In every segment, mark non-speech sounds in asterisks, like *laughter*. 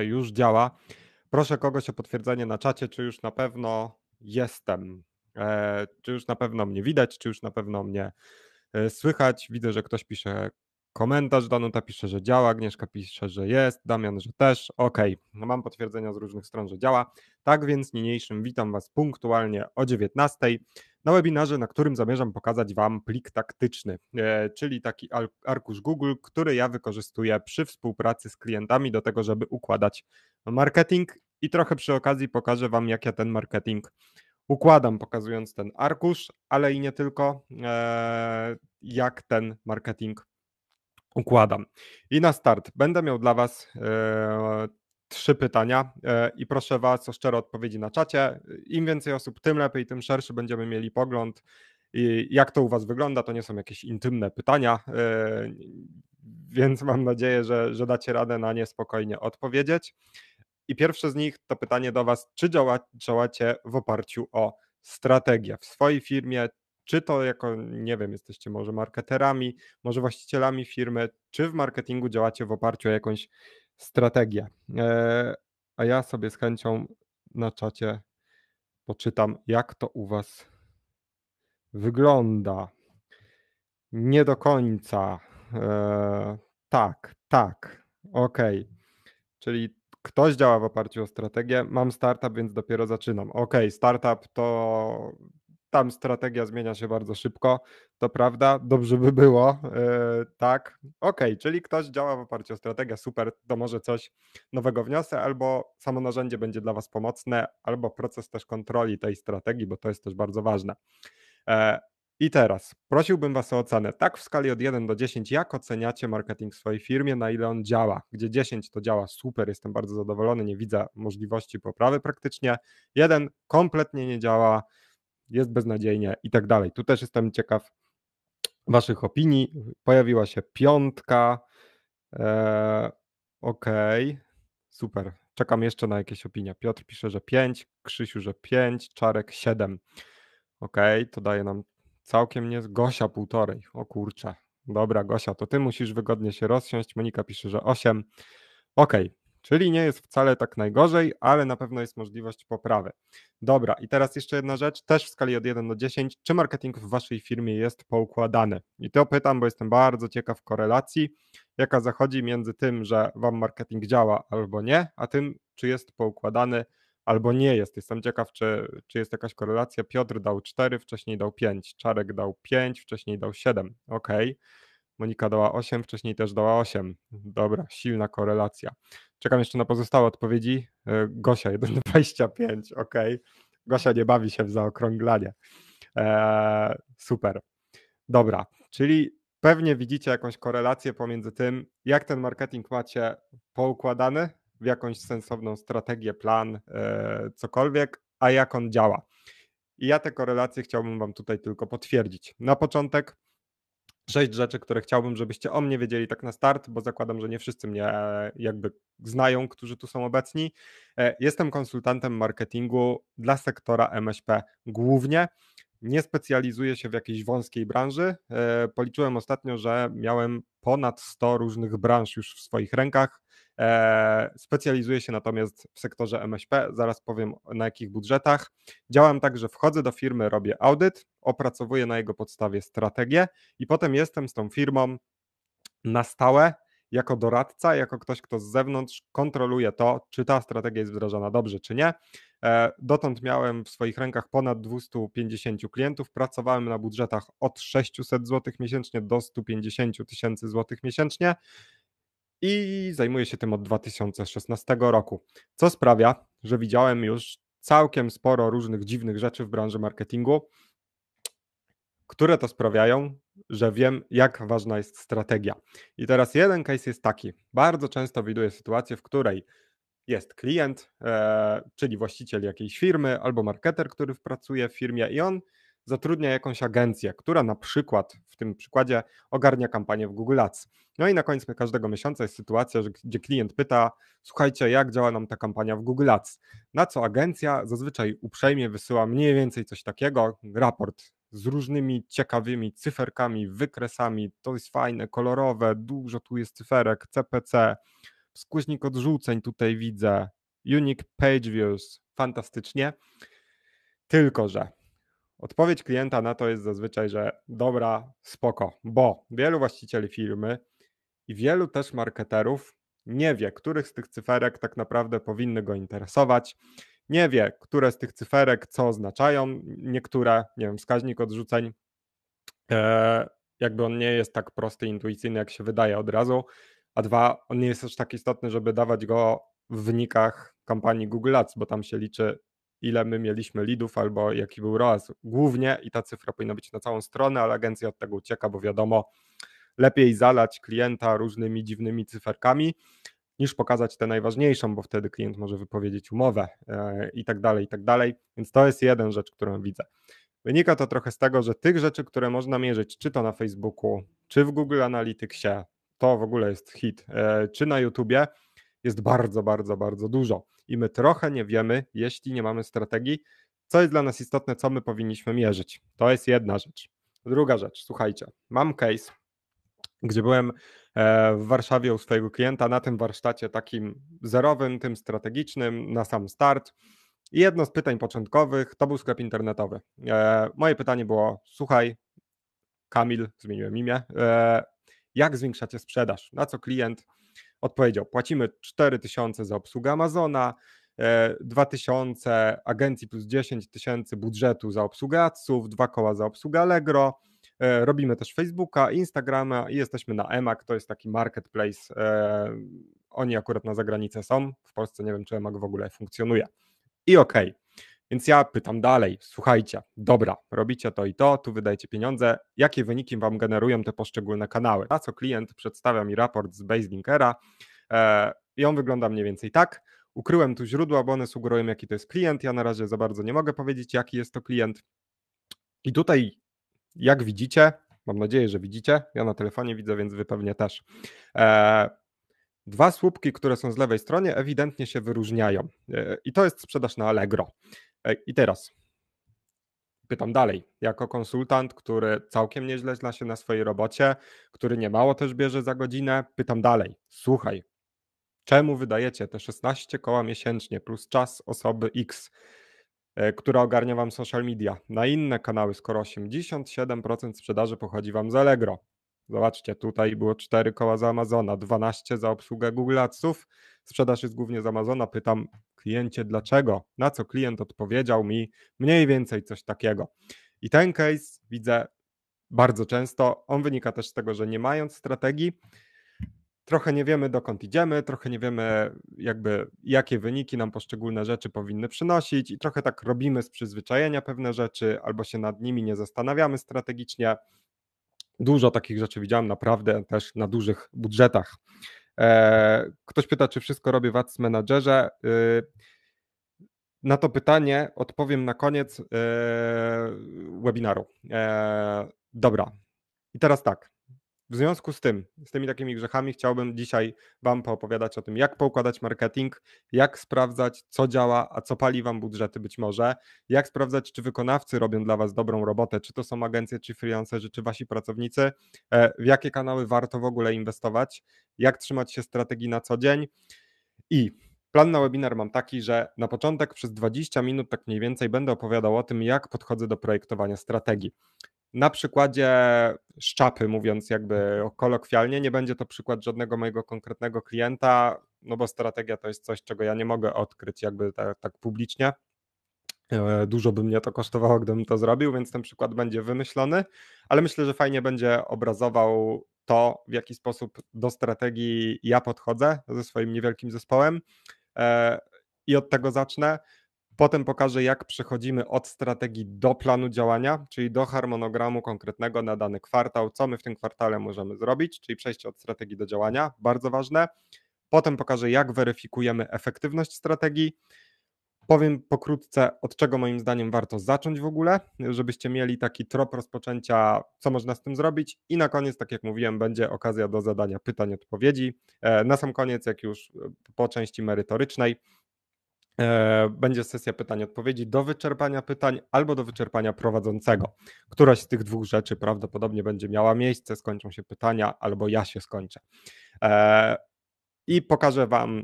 już działa. Proszę kogoś o potwierdzenie na czacie, czy już na pewno jestem, e, czy już na pewno mnie widać, czy już na pewno mnie e, słychać. Widzę, że ktoś pisze komentarz, Danuta pisze, że działa, Agnieszka pisze, że jest, Damian, że też. Ok, no mam potwierdzenia z różnych stron, że działa. Tak więc niniejszym witam Was punktualnie o 19 na webinarze, na którym zamierzam pokazać Wam plik taktyczny, e, czyli taki arkusz Google, który ja wykorzystuję przy współpracy z klientami do tego, żeby układać marketing i trochę przy okazji pokażę Wam, jak ja ten marketing układam, pokazując ten arkusz, ale i nie tylko, e, jak ten marketing układam. I na start będę miał dla Was e, trzy pytania e, i proszę Was o szczere odpowiedzi na czacie. Im więcej osób, tym lepiej, tym szerszy będziemy mieli pogląd. I jak to u Was wygląda? To nie są jakieś intymne pytania, e, więc mam nadzieję, że, że dacie radę na nie spokojnie odpowiedzieć. I pierwsze z nich to pytanie do Was: czy działa, działacie w oparciu o strategię w swojej firmie? Czy to jako, nie wiem, jesteście może marketerami, może właścicielami firmy, czy w marketingu działacie w oparciu o jakąś strategię. E, a ja sobie z chęcią na czacie poczytam, jak to u Was wygląda. Nie do końca. E, tak, tak, okej. Czyli ktoś działa w oparciu o strategię, mam startup, więc dopiero zaczynam. Okej, startup to tam strategia zmienia się bardzo szybko, to prawda, dobrze by było, yy, tak. Okej, okay, czyli ktoś działa w oparciu o strategię, super, to może coś nowego wniosę, albo samo narzędzie będzie dla Was pomocne, albo proces też kontroli tej strategii, bo to jest też bardzo ważne. Yy, I teraz prosiłbym Was o ocenę, tak w skali od 1 do 10, jak oceniacie marketing w swojej firmie, na ile on działa, gdzie 10 to działa super, jestem bardzo zadowolony, nie widzę możliwości poprawy praktycznie, 1 kompletnie nie działa, jest beznadziejnie i tak dalej. Tu też jestem ciekaw Waszych opinii. Pojawiła się piątka. Ok, e, Okej, okay. super. Czekam jeszcze na jakieś opinie. Piotr pisze, że 5, Krzysiu, że 5, Czarek 7. Okej, okay, to daje nam całkiem nie. Gosia półtorej. O kurczę. Dobra, Gosia, to ty musisz wygodnie się rozsiąść. Monika pisze, że 8. Okej, okay. Czyli nie jest wcale tak najgorzej, ale na pewno jest możliwość poprawy. Dobra, i teraz jeszcze jedna rzecz, też w skali od 1 do 10. Czy marketing w waszej firmie jest poukładany? I to pytam, bo jestem bardzo ciekaw korelacji, jaka zachodzi między tym, że wam marketing działa albo nie, a tym, czy jest poukładany albo nie jest. Jestem ciekaw, czy, czy jest jakaś korelacja. Piotr dał 4, wcześniej dał 5, Czarek dał 5, wcześniej dał 7. Okej. Okay. Monika dała 8, wcześniej też dała 8. Dobra, silna korelacja. Czekam jeszcze na pozostałe odpowiedzi. E, Gosia 1,25, ok. Gosia nie bawi się w zaokrąglanie. Eee, super. Dobra, czyli pewnie widzicie jakąś korelację pomiędzy tym, jak ten marketing macie poukładany w jakąś sensowną strategię, plan, e, cokolwiek, a jak on działa. I ja te korelacje chciałbym Wam tutaj tylko potwierdzić. Na początek sześć rzeczy, które chciałbym, żebyście o mnie wiedzieli tak na start, bo zakładam, że nie wszyscy mnie e, jakby znają, którzy tu są obecni. E, jestem konsultantem marketingu dla sektora MŚP głównie nie specjalizuję się w jakiejś wąskiej branży. E, policzyłem ostatnio, że miałem ponad 100 różnych branż już w swoich rękach. E, specjalizuję się natomiast w sektorze MŚP, zaraz powiem na jakich budżetach. Działam tak, że wchodzę do firmy, robię audyt, opracowuję na jego podstawie strategię i potem jestem z tą firmą na stałe jako doradca, jako ktoś, kto z zewnątrz kontroluje to, czy ta strategia jest wdrażana dobrze, czy nie. E, dotąd miałem w swoich rękach ponad 250 klientów, pracowałem na budżetach od 600 zł miesięcznie do 150 tysięcy zł miesięcznie i zajmuję się tym od 2016 roku, co sprawia, że widziałem już całkiem sporo różnych dziwnych rzeczy w branży marketingu które to sprawiają, że wiem, jak ważna jest strategia. I teraz jeden case jest taki. Bardzo często widuję sytuację, w której jest klient, e, czyli właściciel jakiejś firmy albo marketer, który pracuje w firmie i on zatrudnia jakąś agencję, która na przykład w tym przykładzie ogarnia kampanię w Google Ads. No i na końcu każdego miesiąca jest sytuacja, gdzie klient pyta: Słuchajcie, jak działa nam ta kampania w Google Ads? Na co agencja zazwyczaj uprzejmie wysyła mniej więcej coś takiego, raport z różnymi ciekawymi cyferkami, wykresami. To jest fajne, kolorowe, dużo tu jest cyferek, CPC, wskaźnik odrzuceń tutaj widzę, unique page views, fantastycznie. Tylko, że Odpowiedź klienta na to jest zazwyczaj, że dobra, spoko, bo wielu właścicieli firmy i wielu też marketerów nie wie, których z tych cyferek tak naprawdę powinny go interesować. Nie wie, które z tych cyferek co oznaczają, niektóre, nie wiem, wskaźnik odrzuceń. E, jakby on nie jest tak prosty, intuicyjny, jak się wydaje od razu. A dwa, on nie jest aż tak istotny, żeby dawać go w wynikach kampanii Google Ads, bo tam się liczy ile my mieliśmy lidów albo jaki był ROAS głównie i ta cyfra powinna być na całą stronę, ale agencja od tego ucieka, bo wiadomo, lepiej zalać klienta różnymi dziwnymi cyferkami niż pokazać tę najważniejszą, bo wtedy klient może wypowiedzieć umowę e, i tak dalej, i tak dalej. Więc to jest jeden rzecz, którą widzę. Wynika to trochę z tego, że tych rzeczy, które można mierzyć, czy to na Facebooku, czy w Google Analyticsie, to w ogóle jest hit, e, czy na YouTubie, jest bardzo, bardzo, bardzo dużo i my trochę nie wiemy, jeśli nie mamy strategii, co jest dla nas istotne, co my powinniśmy mierzyć. To jest jedna rzecz. Druga rzecz, słuchajcie, mam case, gdzie byłem e, w Warszawie u swojego klienta na tym warsztacie takim zerowym, tym strategicznym, na sam start. I jedno z pytań początkowych to był sklep internetowy. E, moje pytanie było: Słuchaj, Kamil, zmieniłem imię, e, jak zwiększacie sprzedaż? Na co klient odpowiedział: Płacimy 4000 za obsługę Amazona, 2000 e, agencji plus 10 tysięcy budżetu za obsługę adsów, dwa koła za obsługę Allegro. E, robimy też Facebooka, Instagrama i jesteśmy na Emag. to jest taki marketplace. E, oni akurat na zagranicę są, w Polsce nie wiem, czy Emag w ogóle funkcjonuje. I okej. Okay. Więc ja pytam dalej, słuchajcie, dobra, robicie to i to, tu wydajecie pieniądze, jakie wyniki wam generują te poszczególne kanały? Na co klient przedstawia mi raport z Baselinkera e, i on wygląda mniej więcej tak. Ukryłem tu źródła, bo one sugerują, jaki to jest klient. Ja na razie za bardzo nie mogę powiedzieć, jaki jest to klient. I tutaj, jak widzicie, mam nadzieję, że widzicie, ja na telefonie widzę, więc wy pewnie też. E, Dwa słupki, które są z lewej strony, ewidentnie się wyróżniają. E, I to jest sprzedaż na Allegro. E, I teraz pytam dalej, jako konsultant, który całkiem nieźle zna się na swojej robocie, który nie mało też bierze za godzinę, pytam dalej, słuchaj, czemu wydajecie te 16 koła miesięcznie plus czas osoby X, e, która ogarnia wam social media na inne kanały, skoro 87% sprzedaży pochodzi wam z Allegro. Zobaczcie, tutaj było 4 koła za Amazona, 12 za obsługę Google Adsów. Sprzedaż jest głównie z Amazona. Pytam, kliencie dlaczego, na co klient odpowiedział mi mniej więcej coś takiego. I ten case widzę bardzo często. On wynika też z tego, że nie mając strategii, trochę nie wiemy dokąd idziemy, trochę nie wiemy jakby jakie wyniki nam poszczególne rzeczy powinny przynosić i trochę tak robimy z przyzwyczajenia pewne rzeczy albo się nad nimi nie zastanawiamy strategicznie. Dużo takich rzeczy widziałem naprawdę też na dużych budżetach. E, ktoś pyta, czy wszystko robię w Ads Managerze. Y, na to pytanie odpowiem na koniec e, webinaru. E, dobra. I teraz tak. W związku z tym, z tymi takimi grzechami, chciałbym dzisiaj Wam poopowiadać o tym, jak poukładać marketing, jak sprawdzać, co działa, a co pali Wam budżety być może, jak sprawdzać, czy wykonawcy robią dla Was dobrą robotę, czy to są agencje, czy freelancerzy, czy Wasi pracownicy, e, w jakie kanały warto w ogóle inwestować, jak trzymać się strategii na co dzień. I Plan na webinar mam taki, że na początek przez 20 minut, tak mniej więcej, będę opowiadał o tym, jak podchodzę do projektowania strategii na przykładzie szczapy, mówiąc jakby kolokwialnie, nie będzie to przykład żadnego mojego konkretnego klienta, no bo strategia to jest coś, czego ja nie mogę odkryć jakby tak, tak publicznie. E, dużo by mnie to kosztowało, gdybym to zrobił, więc ten przykład będzie wymyślony, ale myślę, że fajnie będzie obrazował to, w jaki sposób do strategii ja podchodzę ze swoim niewielkim zespołem. E, I od tego zacznę. Potem pokażę, jak przechodzimy od strategii do planu działania, czyli do harmonogramu konkretnego na dany kwartał, co my w tym kwartale możemy zrobić, czyli przejście od strategii do działania, bardzo ważne. Potem pokażę, jak weryfikujemy efektywność strategii. Powiem pokrótce, od czego moim zdaniem warto zacząć w ogóle, żebyście mieli taki trop rozpoczęcia, co można z tym zrobić. I na koniec, tak jak mówiłem, będzie okazja do zadania pytań, odpowiedzi. E, na sam koniec, jak już e, po części merytorycznej, E, będzie sesja pytań-odpowiedzi do wyczerpania pytań albo do wyczerpania prowadzącego. Któraś z tych dwóch rzeczy prawdopodobnie będzie miała miejsce, skończą się pytania albo ja się skończę. E, I pokażę Wam,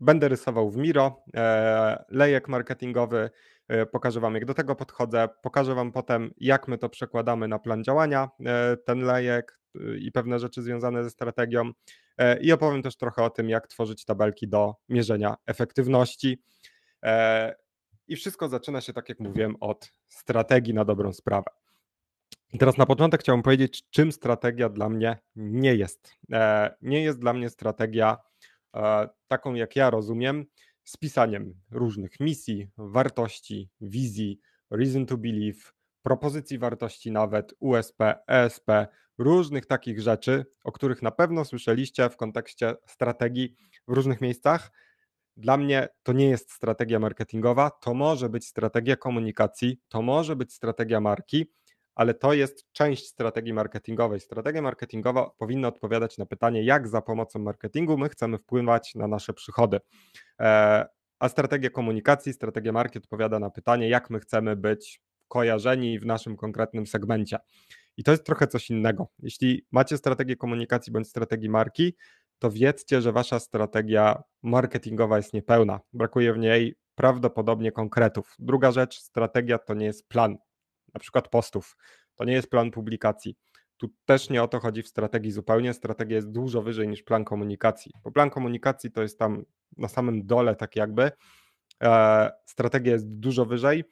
będę rysował w Miro e, lejek marketingowy, E, pokażę Wam, jak do tego podchodzę, pokażę Wam potem, jak my to przekładamy na plan działania, e, ten lejek y, i pewne rzeczy związane ze strategią e, i opowiem też trochę o tym, jak tworzyć tabelki do mierzenia efektywności. I wszystko zaczyna się, tak jak mówiłem, od strategii na dobrą sprawę. teraz na początek chciałbym powiedzieć, czym strategia dla mnie nie jest. Nie jest dla mnie strategia taką, jak ja rozumiem, z pisaniem różnych misji, wartości, wizji, reason to believe, propozycji wartości nawet, USP, ESP, różnych takich rzeczy, o których na pewno słyszeliście w kontekście strategii w różnych miejscach. Dla mnie to nie jest strategia marketingowa, to może być strategia komunikacji, to może być strategia marki, ale to jest część strategii marketingowej. Strategia marketingowa powinna odpowiadać na pytanie, jak za pomocą marketingu my chcemy wpływać na nasze przychody. E, a strategia komunikacji, strategia marki odpowiada na pytanie, jak my chcemy być kojarzeni w naszym konkretnym segmencie. I to jest trochę coś innego. Jeśli macie strategię komunikacji bądź strategię marki, to wiedzcie, że wasza strategia marketingowa jest niepełna. Brakuje w niej prawdopodobnie konkretów. Druga rzecz, strategia to nie jest plan na przykład postów. To nie jest plan publikacji. Tu też nie o to chodzi w strategii zupełnie. Strategia jest dużo wyżej niż plan komunikacji, bo plan komunikacji to jest tam na samym dole, tak jakby. E, strategia jest dużo wyżej.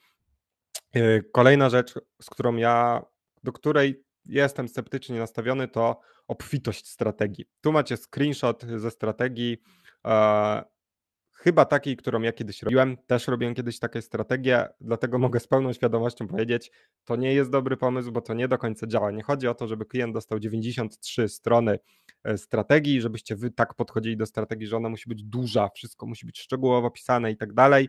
E, kolejna rzecz, z którą ja, do której jestem sceptycznie nastawiony, to obfitość strategii. Tu macie screenshot ze strategii. E, chyba takiej, którą ja kiedyś robiłem. Też robiłem kiedyś takie strategie, dlatego mhm. mogę z pełną świadomością powiedzieć, to nie jest dobry pomysł, bo to nie do końca działa. Nie chodzi o to, żeby klient dostał 93 strony e, strategii, żebyście wy tak podchodzili do strategii, że ona musi być duża, wszystko musi być szczegółowo opisane i tak dalej.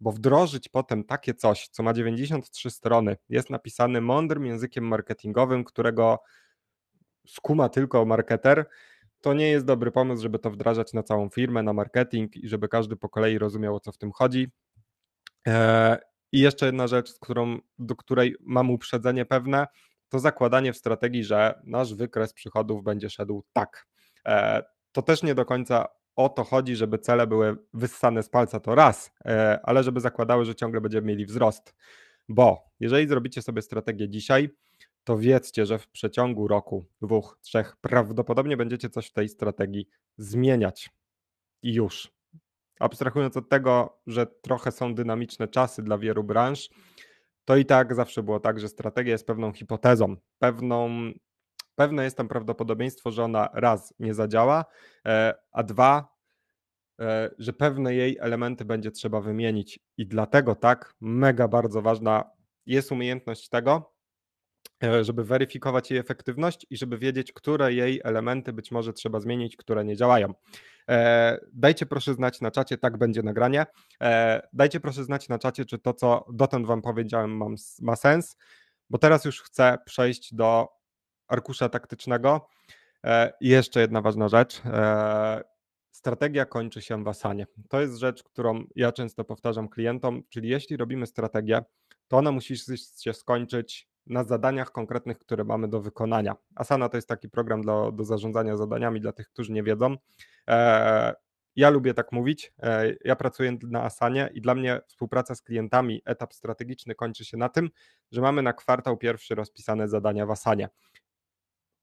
Bo wdrożyć potem takie coś, co ma 93 strony, jest napisane mądrym językiem marketingowym, którego skuma tylko marketer, to nie jest dobry pomysł, żeby to wdrażać na całą firmę, na marketing i żeby każdy po kolei rozumiał, o co w tym chodzi. E, I jeszcze jedna rzecz, którą, do której mam uprzedzenie pewne, to zakładanie w strategii, że nasz wykres przychodów będzie szedł tak. E, to też nie do końca o to chodzi, żeby cele były wyssane z palca, to raz, e, ale żeby zakładały, że ciągle będziemy mieli wzrost. Bo jeżeli zrobicie sobie strategię dzisiaj, to wiedzcie, że w przeciągu roku, dwóch, trzech prawdopodobnie będziecie coś w tej strategii zmieniać. I już. Abstrahując od tego, że trochę są dynamiczne czasy dla wielu branż, to i tak zawsze było tak, że strategia jest pewną hipotezą, pewną pewne jest tam prawdopodobieństwo, że ona raz nie zadziała, e, a dwa, e, że pewne jej elementy będzie trzeba wymienić. I dlatego tak mega bardzo ważna jest umiejętność tego, E, żeby weryfikować jej efektywność i żeby wiedzieć, które jej elementy być może trzeba zmienić, które nie działają. E, dajcie proszę znać na czacie, tak będzie nagranie. E, dajcie proszę znać na czacie, czy to, co dotąd Wam powiedziałem, ma sens, bo teraz już chcę przejść do arkusza taktycznego. I jeszcze jedna ważna rzecz. Strategia kończy się w Asanie. To jest rzecz, którą ja często powtarzam klientom, czyli jeśli robimy strategię, to ona musi się skończyć na zadaniach konkretnych, które mamy do wykonania. Asana to jest taki program do, do zarządzania zadaniami dla tych, którzy nie wiedzą. E, ja lubię tak mówić. E, ja pracuję na Asanie i dla mnie współpraca z klientami, etap strategiczny kończy się na tym, że mamy na kwartał pierwszy rozpisane zadania w Asanie.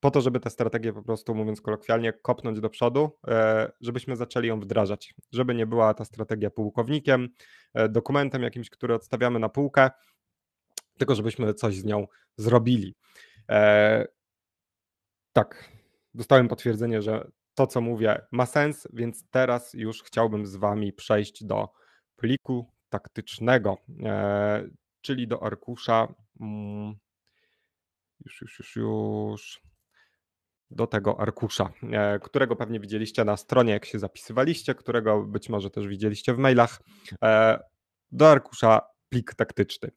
Po to, żeby tę strategię po prostu, mówiąc kolokwialnie, kopnąć do przodu, e, żebyśmy zaczęli ją wdrażać. Żeby nie była ta strategia pułkownikiem, dokumentem jakimś, który odstawiamy na półkę, tylko żebyśmy coś z nią zrobili. E, tak, dostałem potwierdzenie, że to, co mówię, ma sens, więc teraz już chciałbym z Wami przejść do pliku taktycznego, e, czyli do arkusza. Mm, już, już, już, już do tego arkusza, e, którego pewnie widzieliście na stronie, jak się zapisywaliście, którego być może też widzieliście w mailach, do arkusza plik taktyczny.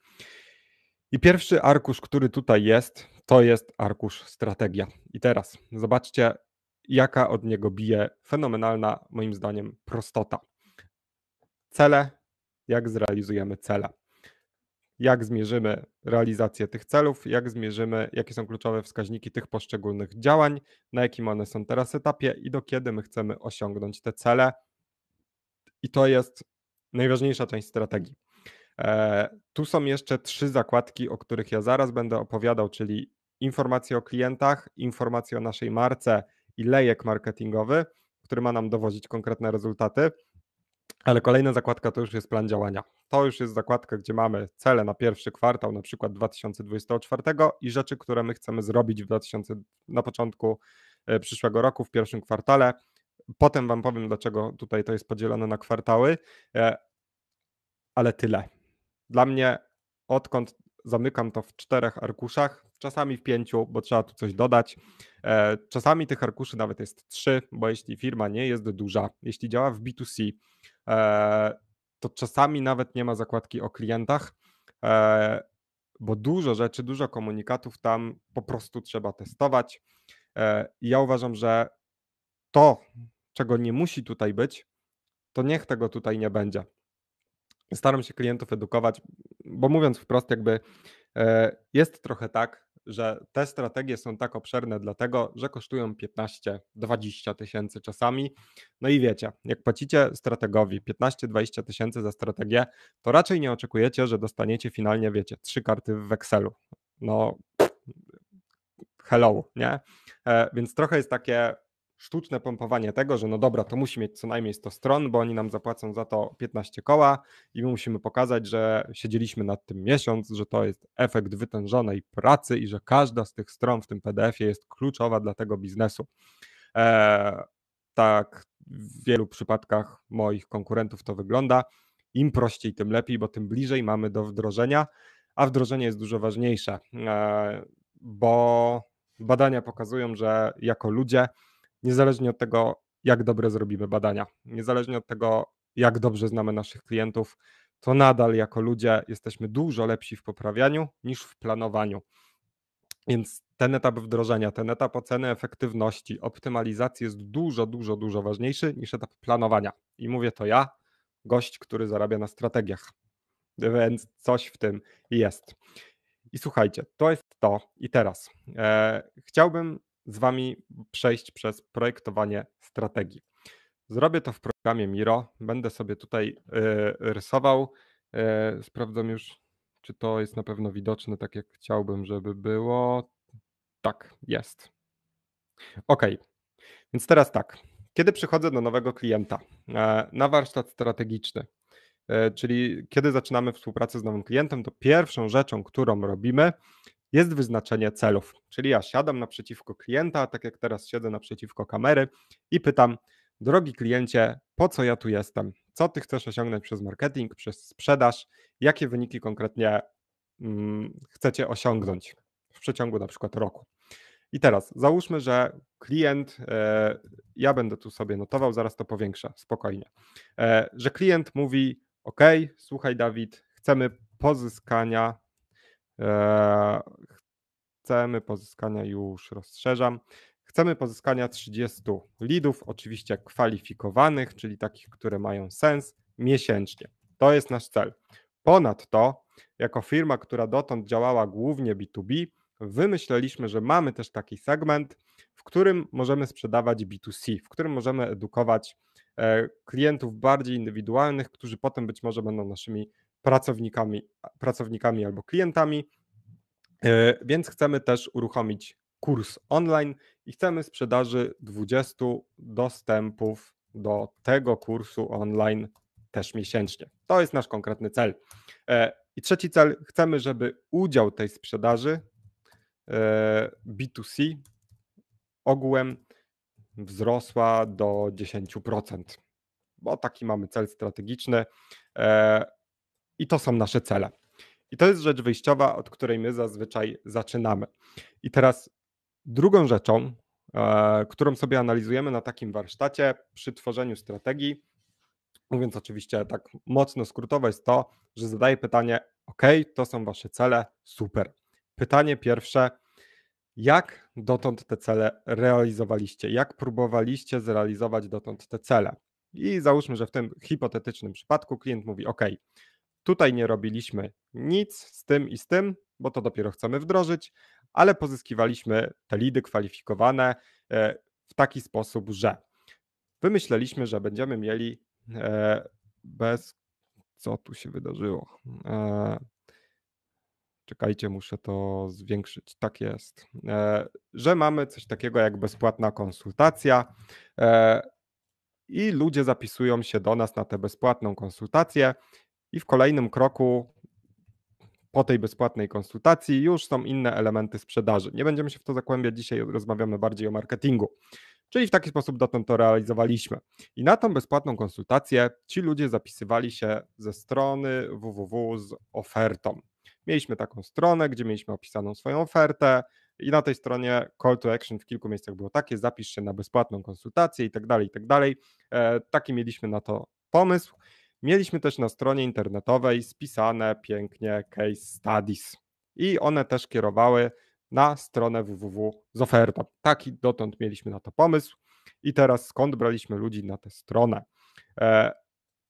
I pierwszy arkusz, który tutaj jest, to jest arkusz strategia. I teraz zobaczcie, jaka od niego bije fenomenalna, moim zdaniem, prostota. Cele, jak zrealizujemy cele. Jak zmierzymy realizację tych celów, jak zmierzymy, jakie są kluczowe wskaźniki tych poszczególnych działań, na jakim one są teraz etapie i do kiedy my chcemy osiągnąć te cele. I to jest najważniejsza część strategii. E, tu są jeszcze trzy zakładki, o których ja zaraz będę opowiadał, czyli informacje o klientach, informacje o naszej marce i lejek marketingowy, który ma nam dowozić konkretne rezultaty. Ale kolejna zakładka to już jest plan działania. To już jest zakładka, gdzie mamy cele na pierwszy kwartał, na przykład 2024 i rzeczy, które my chcemy zrobić w 2000, na początku e, przyszłego roku, w pierwszym kwartale. Potem Wam powiem, dlaczego tutaj to jest podzielone na kwartały, e, ale tyle. Dla mnie, odkąd zamykam to w czterech arkuszach, czasami w pięciu, bo trzeba tu coś dodać. E, czasami tych arkuszy nawet jest trzy, bo jeśli firma nie jest duża, jeśli działa w B2C, e, to czasami nawet nie ma zakładki o klientach, e, bo dużo rzeczy, dużo komunikatów tam po prostu trzeba testować. I ja uważam, że to, czego nie musi tutaj być, to niech tego tutaj nie będzie staram się klientów edukować, bo mówiąc wprost, jakby e, jest trochę tak, że te strategie są tak obszerne, dlatego że kosztują 15-20 tysięcy czasami. No i wiecie, jak płacicie strategowi 15-20 tysięcy za strategię, to raczej nie oczekujecie, że dostaniecie finalnie, wiecie, trzy karty w Excelu. No, hello, nie? E, więc trochę jest takie, sztuczne pompowanie tego, że no dobra, to musi mieć co najmniej 100 stron, bo oni nam zapłacą za to 15 koła i my musimy pokazać, że siedzieliśmy nad tym miesiąc, że to jest efekt wytężonej pracy i że każda z tych stron w tym PDF-ie jest kluczowa dla tego biznesu. Eee, tak w wielu przypadkach moich konkurentów to wygląda. Im prościej, tym lepiej, bo tym bliżej mamy do wdrożenia, a wdrożenie jest dużo ważniejsze, eee, bo badania pokazują, że jako ludzie niezależnie od tego, jak dobre zrobimy badania, niezależnie od tego, jak dobrze znamy naszych klientów, to nadal jako ludzie jesteśmy dużo lepsi w poprawianiu niż w planowaniu. Więc ten etap wdrożenia, ten etap oceny efektywności, optymalizacji jest dużo, dużo, dużo ważniejszy niż etap planowania. I mówię to ja, gość, który zarabia na strategiach. Więc coś w tym jest. I słuchajcie, to jest to i teraz. E, chciałbym z Wami przejść przez projektowanie strategii. Zrobię to w programie Miro. Będę sobie tutaj e, rysował. E, sprawdzam już, czy to jest na pewno widoczne tak, jak chciałbym, żeby było. Tak, jest. OK. Więc teraz tak. Kiedy przychodzę do nowego klienta e, na warsztat strategiczny, czyli kiedy zaczynamy współpracę z nowym klientem, to pierwszą rzeczą, którą robimy, jest wyznaczenie celów. Czyli ja siadam naprzeciwko klienta, tak jak teraz siedzę naprzeciwko kamery i pytam, drogi kliencie, po co ja tu jestem? Co ty chcesz osiągnąć przez marketing, przez sprzedaż? Jakie wyniki konkretnie mm, chcecie osiągnąć w przeciągu na przykład roku? I teraz załóżmy, że klient, e, ja będę tu sobie notował, zaraz to powiększę, spokojnie, e, że klient mówi: OK, słuchaj, Dawid, chcemy pozyskania Chcemy pozyskania, już rozszerzam, chcemy pozyskania 30 lidów, oczywiście kwalifikowanych, czyli takich, które mają sens miesięcznie. To jest nasz cel. Ponadto, jako firma, która dotąd działała głównie B2B, wymyśleliśmy, że mamy też taki segment, w którym możemy sprzedawać B2C, w którym możemy edukować e, klientów bardziej indywidualnych, którzy potem być może będą naszymi pracownikami, pracownikami albo klientami, e, więc chcemy też uruchomić kurs online i chcemy sprzedaży 20 dostępów do tego kursu online też miesięcznie. To jest nasz konkretny cel. E, I trzeci cel, chcemy, żeby udział tej sprzedaży e, B2C ogółem wzrosła do 10%, bo taki mamy cel strategiczny. I to są nasze cele. I to jest rzecz wyjściowa, od której my zazwyczaj zaczynamy. I teraz drugą rzeczą, e, którą sobie analizujemy na takim warsztacie przy tworzeniu strategii, mówiąc oczywiście tak mocno skrótowo, jest to, że zadaję pytanie: OK, to są Wasze cele, super. Pytanie pierwsze: jak dotąd te cele realizowaliście? Jak próbowaliście zrealizować dotąd te cele? I załóżmy, że w tym hipotetycznym przypadku klient mówi: OK, Tutaj nie robiliśmy nic z tym i z tym, bo to dopiero chcemy wdrożyć, ale pozyskiwaliśmy te lidy kwalifikowane e, w taki sposób, że wymyśleliśmy, że będziemy mieli e, bez. Co tu się wydarzyło? E, czekajcie, muszę to zwiększyć. Tak jest. Że mamy coś takiego jak bezpłatna konsultacja i ludzie zapisują się do nas na tę bezpłatną konsultację i w kolejnym kroku po tej bezpłatnej konsultacji już są inne elementy sprzedaży. Nie będziemy się w to zagłębiać, dzisiaj rozmawiamy bardziej o marketingu. Czyli w taki sposób dotąd to realizowaliśmy. I na tą bezpłatną konsultację ci ludzie zapisywali się ze strony www z ofertą. Mieliśmy taką stronę, gdzie mieliśmy opisaną swoją ofertę i na tej stronie call to action w kilku miejscach było takie, zapisz się na bezpłatną konsultację i tak dalej, i tak dalej. E, taki mieliśmy na to pomysł Mieliśmy też na stronie internetowej spisane pięknie case studies i one też kierowały na stronę www z ofertą. Taki dotąd mieliśmy na to pomysł i teraz skąd braliśmy ludzi na tę stronę? E,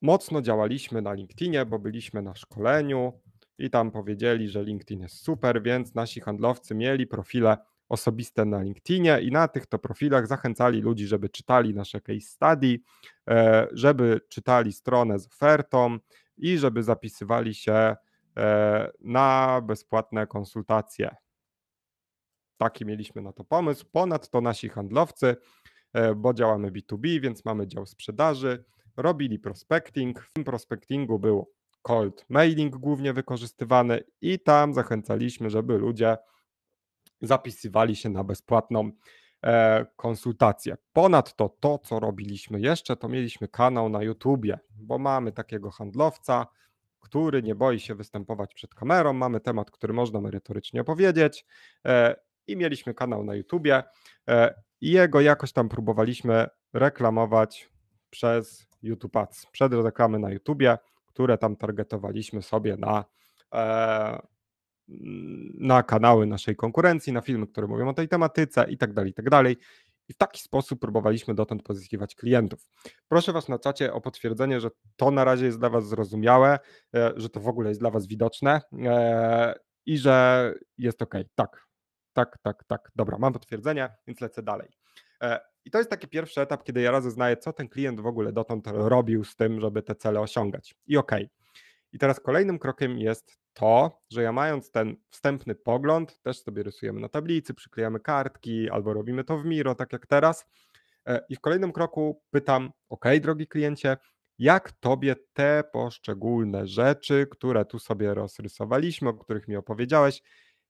mocno działaliśmy na LinkedInie, bo byliśmy na szkoleniu i tam powiedzieli, że LinkedIn jest super, więc nasi handlowcy mieli profile osobiste na LinkedInie i na tych to profilach zachęcali ludzi, żeby czytali nasze case study, e, żeby czytali stronę z ofertą i żeby zapisywali się e, na bezpłatne konsultacje. Taki mieliśmy na to pomysł. Ponadto nasi handlowcy, e, bo działamy B2B, więc mamy dział sprzedaży, robili prospecting. W tym prospectingu było cold mailing głównie wykorzystywany i tam zachęcaliśmy, żeby ludzie zapisywali się na bezpłatną e, konsultację. Ponadto to, co robiliśmy jeszcze, to mieliśmy kanał na YouTubie, bo mamy takiego handlowca, który nie boi się występować przed kamerą, mamy temat, który można merytorycznie opowiedzieć e, i mieliśmy kanał na YouTubie e, i jego jakoś tam próbowaliśmy reklamować przez YouTube Ads, przed reklamy na YouTubie, które tam targetowaliśmy sobie na na kanały naszej konkurencji, na filmy, które mówią o tej tematyce i tak dalej, i tak dalej. I w taki sposób próbowaliśmy dotąd pozyskiwać klientów. Proszę Was na czacie o potwierdzenie, że to na razie jest dla Was zrozumiałe, e, że to w ogóle jest dla Was widoczne e, i że jest ok. Tak, tak, tak, tak. Dobra, mam potwierdzenie, więc lecę dalej. E, I to jest taki pierwszy etap, kiedy ja rozeznaję, co ten klient w ogóle dotąd robił z tym, żeby te cele osiągać. I ok. I teraz kolejnym krokiem jest to, że ja mając ten wstępny pogląd, też sobie rysujemy na tablicy, przyklejamy kartki albo robimy to w Miro, tak jak teraz. E, I w kolejnym kroku pytam: OK, drogi kliencie, jak tobie te poszczególne rzeczy, które tu sobie rozrysowaliśmy, o których mi opowiedziałeś,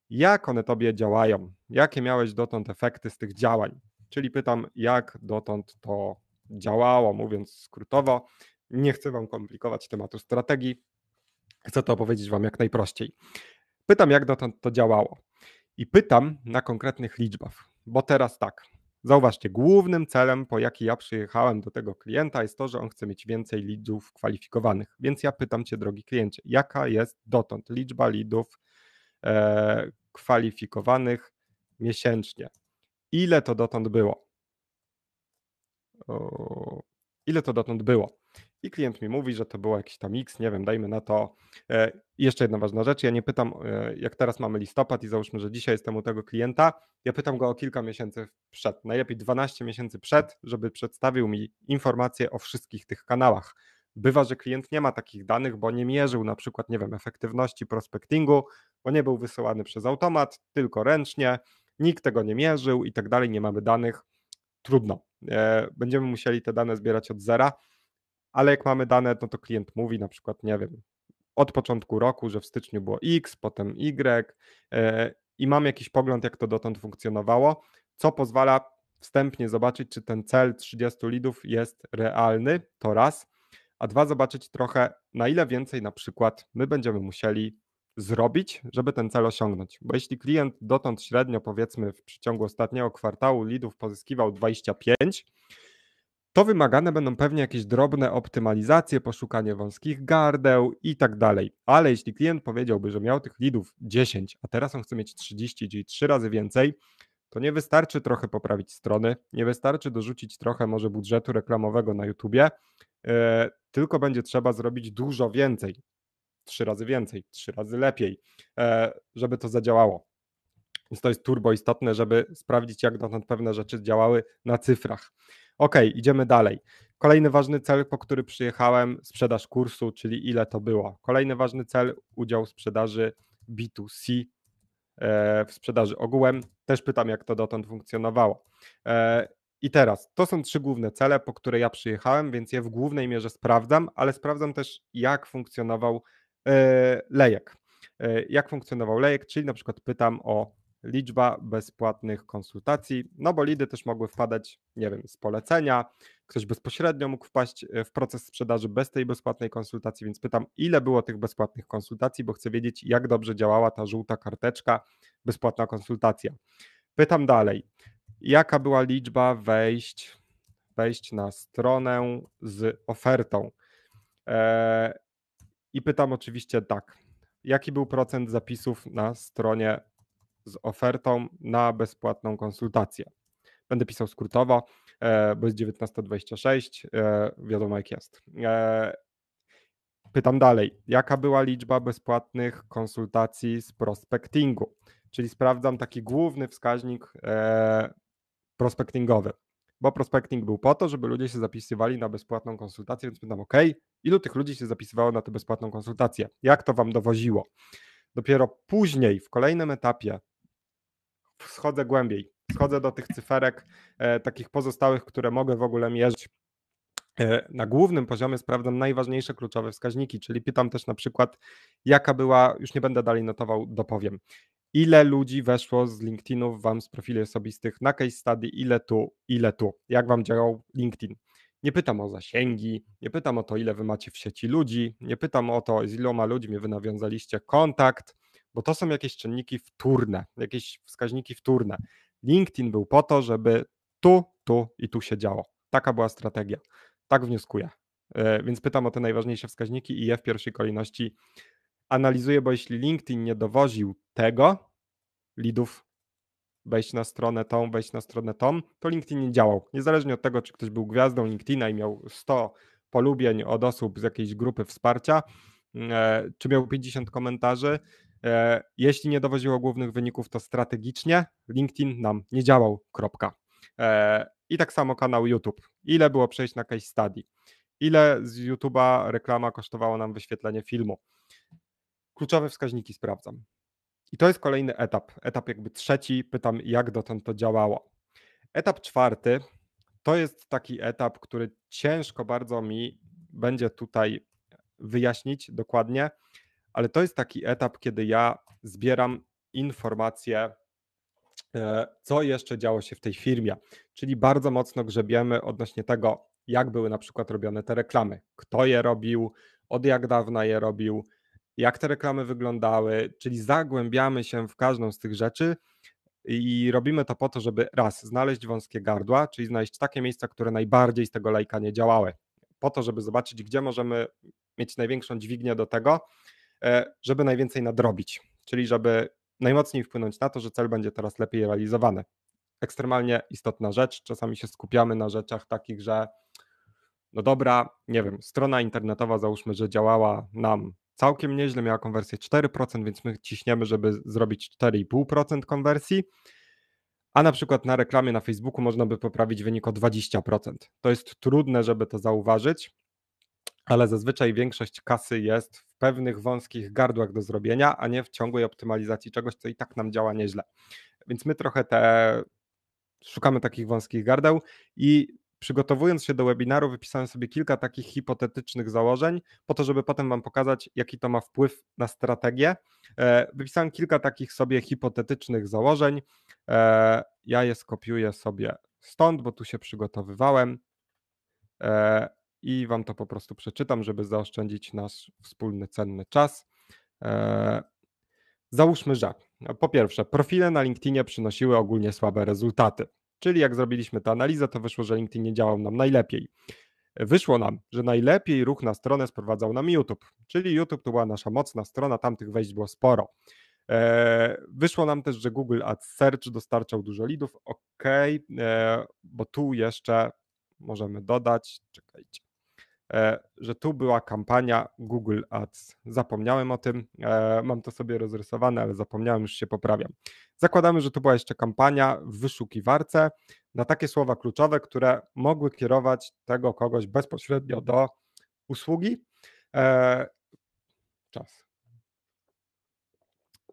jak one tobie działają? Jakie miałeś dotąd efekty z tych działań? Czyli pytam, jak dotąd to działało, mówiąc skrótowo. Nie chcę wam komplikować tematu strategii, Chcę to opowiedzieć Wam jak najprościej. Pytam, jak dotąd to działało. I pytam na konkretnych liczbach, bo teraz tak. Zauważcie, głównym celem, po jaki ja przyjechałem do tego klienta, jest to, że on chce mieć więcej lidów kwalifikowanych. Więc ja pytam Cię, drogi kliencie, jaka jest dotąd liczba lidów e, kwalifikowanych miesięcznie? Ile to dotąd było? O, ile to dotąd było? i klient mi mówi, że to był jakiś tam X, nie wiem, dajmy na to. E, I jeszcze jedna ważna rzecz, ja nie pytam, e, jak teraz mamy listopad i załóżmy, że dzisiaj jestem u tego klienta, ja pytam go o kilka miesięcy przed, najlepiej 12 miesięcy przed, żeby przedstawił mi informacje o wszystkich tych kanałach. Bywa, że klient nie ma takich danych, bo nie mierzył na przykład, nie wiem, efektywności prospectingu, bo nie był wysyłany przez automat, tylko ręcznie, nikt tego nie mierzył i tak dalej, nie mamy danych. Trudno. E, będziemy musieli te dane zbierać od zera ale jak mamy dane, no to klient mówi na przykład, nie wiem, od początku roku, że w styczniu było X, potem Y e, i mam jakiś pogląd, jak to dotąd funkcjonowało, co pozwala wstępnie zobaczyć, czy ten cel 30 lidów jest realny, to raz, a dwa, zobaczyć trochę, na ile więcej na przykład my będziemy musieli zrobić, żeby ten cel osiągnąć. Bo jeśli klient dotąd średnio, powiedzmy, w przeciągu ostatniego kwartału lidów pozyskiwał 25, to wymagane będą pewnie jakieś drobne optymalizacje, poszukanie wąskich gardeł i tak dalej. Ale jeśli klient powiedziałby, że miał tych lidów 10, a teraz on chce mieć 30, czyli 3 razy więcej, to nie wystarczy trochę poprawić strony, nie wystarczy dorzucić trochę może budżetu reklamowego na YouTubie, e, tylko będzie trzeba zrobić dużo więcej, trzy razy więcej, trzy razy lepiej, e, żeby to zadziałało. Więc to jest turbo istotne, żeby sprawdzić, jak dotąd pewne rzeczy działały na cyfrach. Ok, idziemy dalej. Kolejny ważny cel, po który przyjechałem, sprzedaż kursu, czyli ile to było. Kolejny ważny cel, udział sprzedaży B2C e, w sprzedaży ogółem. Też pytam, jak to dotąd funkcjonowało. E, I teraz to są trzy główne cele, po które ja przyjechałem, więc je w głównej mierze sprawdzam, ale sprawdzam też, jak funkcjonował e, lejek. Jak funkcjonował lejek, czyli na przykład pytam o liczba bezpłatnych konsultacji, no bo lidy też mogły wpadać, nie wiem, z polecenia, ktoś bezpośrednio mógł wpaść e, w proces sprzedaży bez tej bezpłatnej konsultacji, więc pytam, ile było tych bezpłatnych konsultacji, bo chcę wiedzieć, jak dobrze działała ta żółta karteczka, bezpłatna konsultacja. Pytam dalej, jaka była liczba wejść, wejść na stronę z ofertą? Eee, I pytam oczywiście tak, jaki był procent zapisów na stronie z ofertą na bezpłatną konsultację. Będę pisał skrótowo, e, bo jest 19.26, e, wiadomo jak jest. E, pytam dalej, jaka była liczba bezpłatnych konsultacji z prospectingu? Czyli sprawdzam taki główny wskaźnik prospectingowy, bo prospecting był po to, żeby ludzie się zapisywali na bezpłatną konsultację, więc pytam, OK, ilu tych ludzi się zapisywało na tę bezpłatną konsultację? Jak to wam dowoziło? Dopiero później, w kolejnym etapie, schodzę głębiej, schodzę do tych cyferek e, takich pozostałych, które mogę w ogóle mierzyć. E, na głównym poziomie sprawdzam najważniejsze kluczowe wskaźniki, czyli pytam też na przykład, jaka była, już nie będę dalej notował, dopowiem, ile ludzi weszło z LinkedInów wam z profili osobistych na case study, ile tu, ile tu, jak wam działał LinkedIn. Nie pytam o zasięgi, nie pytam o to, ile wy macie w sieci ludzi, nie pytam o to, z iloma ludźmi wy nawiązaliście kontakt, bo to są jakieś czynniki wtórne, jakieś wskaźniki wtórne. LinkedIn był po to, żeby tu, tu i tu się działo. Taka była strategia. Tak wnioskuję. E, więc pytam o te najważniejsze wskaźniki i je w pierwszej kolejności analizuję, bo jeśli LinkedIn nie dowoził tego, lidów, wejść na stronę tą, wejść na stronę tą, to LinkedIn nie działał. Niezależnie od tego, czy ktoś był gwiazdą LinkedIna i miał 100 polubień od osób z jakiejś grupy wsparcia, mm, e, czy miał 50 komentarzy, E, jeśli nie dowodziło głównych wyników, to strategicznie LinkedIn nam nie działał. Kropka. E, I tak samo kanał YouTube. Ile było przejść na case study? Ile z YouTube'a reklama kosztowała nam wyświetlenie filmu? Kluczowe wskaźniki sprawdzam. I to jest kolejny etap. Etap jakby trzeci. Pytam, jak dotąd to działało. Etap czwarty to jest taki etap, który ciężko bardzo mi będzie tutaj wyjaśnić dokładnie ale to jest taki etap, kiedy ja zbieram informacje, e, co jeszcze działo się w tej firmie. Czyli bardzo mocno grzebiemy odnośnie tego, jak były na przykład robione te reklamy, kto je robił, od jak dawna je robił, jak te reklamy wyglądały, czyli zagłębiamy się w każdą z tych rzeczy i robimy to po to, żeby raz znaleźć wąskie gardła, czyli znaleźć takie miejsca, które najbardziej z tego lajka nie działały, po to, żeby zobaczyć, gdzie możemy mieć największą dźwignię do tego, E, żeby najwięcej nadrobić, czyli żeby najmocniej wpłynąć na to, że cel będzie teraz lepiej realizowany. Ekstremalnie istotna rzecz. Czasami się skupiamy na rzeczach takich, że no dobra, nie wiem, strona internetowa załóżmy, że działała nam całkiem nieźle, miała konwersję 4%, więc my ciśniemy, żeby zrobić 4,5% konwersji, a na przykład na reklamie na Facebooku można by poprawić wynik o 20%. To jest trudne, żeby to zauważyć, ale zazwyczaj większość kasy jest pewnych wąskich gardłach do zrobienia, a nie w ciągłej optymalizacji czegoś, co i tak nam działa nieźle. Więc my trochę te szukamy takich wąskich gardeł i przygotowując się do webinaru, wypisałem sobie kilka takich hipotetycznych założeń, po to, żeby potem Wam pokazać, jaki to ma wpływ na strategię. E, wypisałem kilka takich sobie hipotetycznych założeń. E, ja je skopiuję sobie stąd, bo tu się przygotowywałem. E, i Wam to po prostu przeczytam, żeby zaoszczędzić nasz wspólny, cenny czas. E, załóżmy, że po pierwsze, profile na LinkedInie przynosiły ogólnie słabe rezultaty. Czyli jak zrobiliśmy tę analizę, to wyszło, że LinkedIn nie działał nam najlepiej. Wyszło nam, że najlepiej ruch na stronę sprowadzał nam YouTube, czyli YouTube to była nasza mocna strona, tamtych wejść było sporo. E, wyszło nam też, że Google Ads Search dostarczał dużo lidów. Ok, e, bo tu jeszcze możemy dodać, czekajcie. E, że tu była kampania Google Ads. Zapomniałem o tym, e, mam to sobie rozrysowane, ale zapomniałem, już się poprawiam. Zakładamy, że tu była jeszcze kampania w wyszukiwarce na takie słowa kluczowe, które mogły kierować tego kogoś bezpośrednio do usługi. E, czas.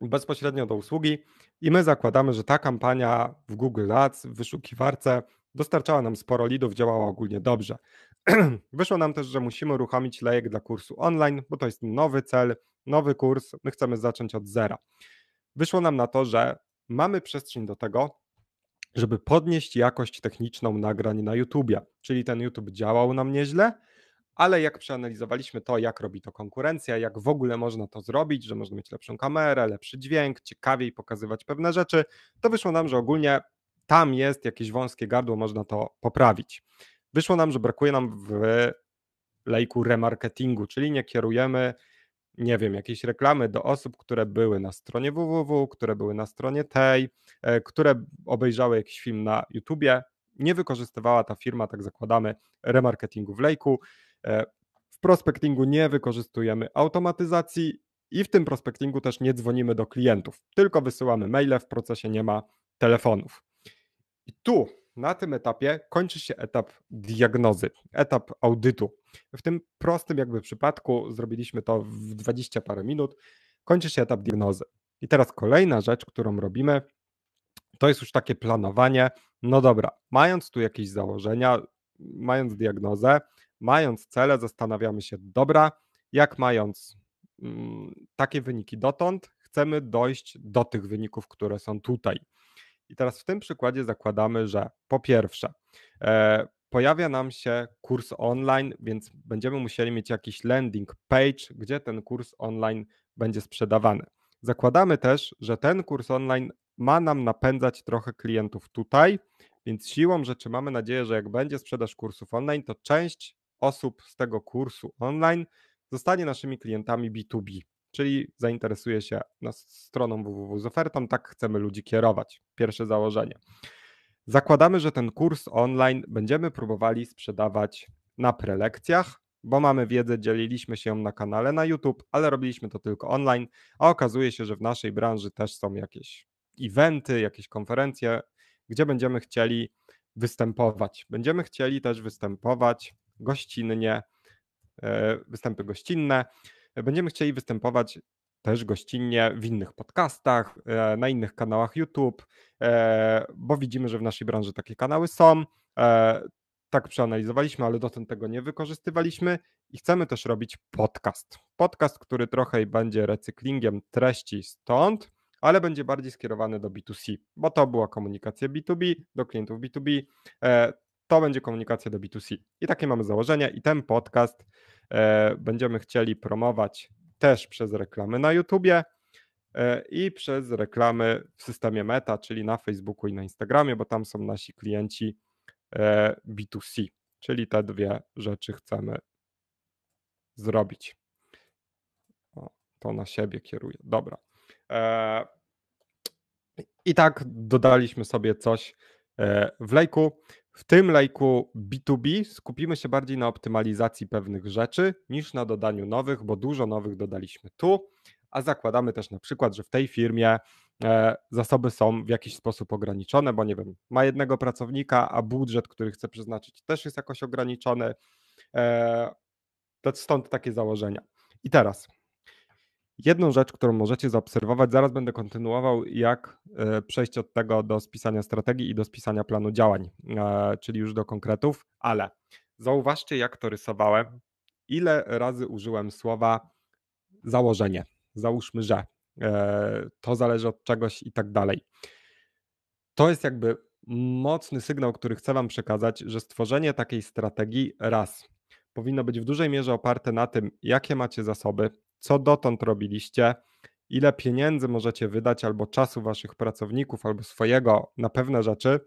Bezpośrednio do usługi i my zakładamy, że ta kampania w Google Ads, w wyszukiwarce Dostarczała nam sporo lidów, działała ogólnie dobrze. *clears throat* Wyszło nam też, że musimy uruchomić lejek dla kursu online, bo to jest nowy cel, nowy kurs, my chcemy zacząć od zera. Wyszło nam na to, że mamy przestrzeń do tego, żeby podnieść jakość techniczną nagrań na YouTubie. Czyli ten YouTube działał nam nieźle, ale jak przeanalizowaliśmy to, jak robi to konkurencja, jak w ogóle można to zrobić, że można mieć lepszą kamerę, lepszy dźwięk, ciekawiej pokazywać pewne rzeczy, to wyszło nam, że ogólnie tam jest jakieś wąskie gardło, można to poprawić. Wyszło nam, że brakuje nam w lejku remarketingu, czyli nie kierujemy, nie wiem, jakiejś reklamy do osób, które były na stronie www, które były na stronie tej, e, które obejrzały jakiś film na YouTubie. Nie wykorzystywała ta firma, tak zakładamy, remarketingu w lejku. E, w prospektingu nie wykorzystujemy automatyzacji i w tym prospektingu też nie dzwonimy do klientów, tylko wysyłamy maile, w procesie nie ma telefonów. I tu, na tym etapie, kończy się etap diagnozy, etap audytu. W tym prostym jakby przypadku zrobiliśmy to w 20 parę minut. Kończy się etap diagnozy. I teraz kolejna rzecz, którą robimy, to jest już takie planowanie. No dobra, mając tu jakieś założenia, mając diagnozę, mając cele, zastanawiamy się, dobra, jak mając mm, takie wyniki dotąd, chcemy dojść do tych wyników, które są tutaj. I teraz w tym przykładzie zakładamy, że po pierwsze, e, pojawia nam się kurs online, więc będziemy musieli mieć jakiś landing page, gdzie ten kurs online będzie sprzedawany. Zakładamy też, że ten kurs online ma nam napędzać trochę klientów tutaj, więc siłą rzeczy mamy nadzieję, że jak będzie sprzedaż kursów online, to część osób z tego kursu online zostanie naszymi klientami B2B czyli zainteresuje się nas stroną www z ofertą, tak chcemy ludzi kierować. Pierwsze założenie. Zakładamy, że ten kurs online będziemy próbowali sprzedawać na prelekcjach, bo mamy wiedzę, dzieliliśmy się ją na kanale na YouTube, ale robiliśmy to tylko online, a okazuje się, że w naszej branży też są jakieś eventy, jakieś konferencje, gdzie będziemy chcieli występować. Będziemy chcieli też występować gościnnie, e, występy gościnne. Będziemy chcieli występować też gościnnie w innych podcastach, e, na innych kanałach YouTube, e, bo widzimy, że w naszej branży takie kanały są. E, tak przeanalizowaliśmy, ale dotąd tego nie wykorzystywaliśmy i chcemy też robić podcast. Podcast, który trochę będzie recyklingiem treści stąd, ale będzie bardziej skierowany do B2C, bo to była komunikacja B2B do klientów B2B. To będzie komunikacja do B2C. I takie mamy założenia i ten podcast E, będziemy chcieli promować też przez reklamy na YouTubie e, i przez reklamy w systemie Meta, czyli na Facebooku i na Instagramie, bo tam są nasi klienci e, B2C, czyli te dwie rzeczy chcemy zrobić. O, to na siebie kieruję. Dobra. I tak dodaliśmy sobie coś w lejku. W tym lejku B2B skupimy się bardziej na optymalizacji pewnych rzeczy niż na dodaniu nowych, bo dużo nowych dodaliśmy tu, a zakładamy też na przykład, że w tej firmie e, zasoby są w jakiś sposób ograniczone, bo nie wiem, ma jednego pracownika, a budżet, który chce przeznaczyć, też jest jakoś ograniczony. E, stąd takie założenia. I teraz jedną rzecz, którą możecie zaobserwować, zaraz będę kontynuował, jak e, przejść od tego do spisania strategii i do spisania planu działań, e, czyli już do konkretów, ale zauważcie, jak to rysowałem, ile razy użyłem słowa założenie, załóżmy, że e, to zależy od czegoś i tak dalej. To jest jakby mocny sygnał, który chcę Wam przekazać, że stworzenie takiej strategii raz powinno być w dużej mierze oparte na tym, jakie macie zasoby, co dotąd robiliście, ile pieniędzy możecie wydać, albo czasu waszych pracowników, albo swojego na pewne rzeczy.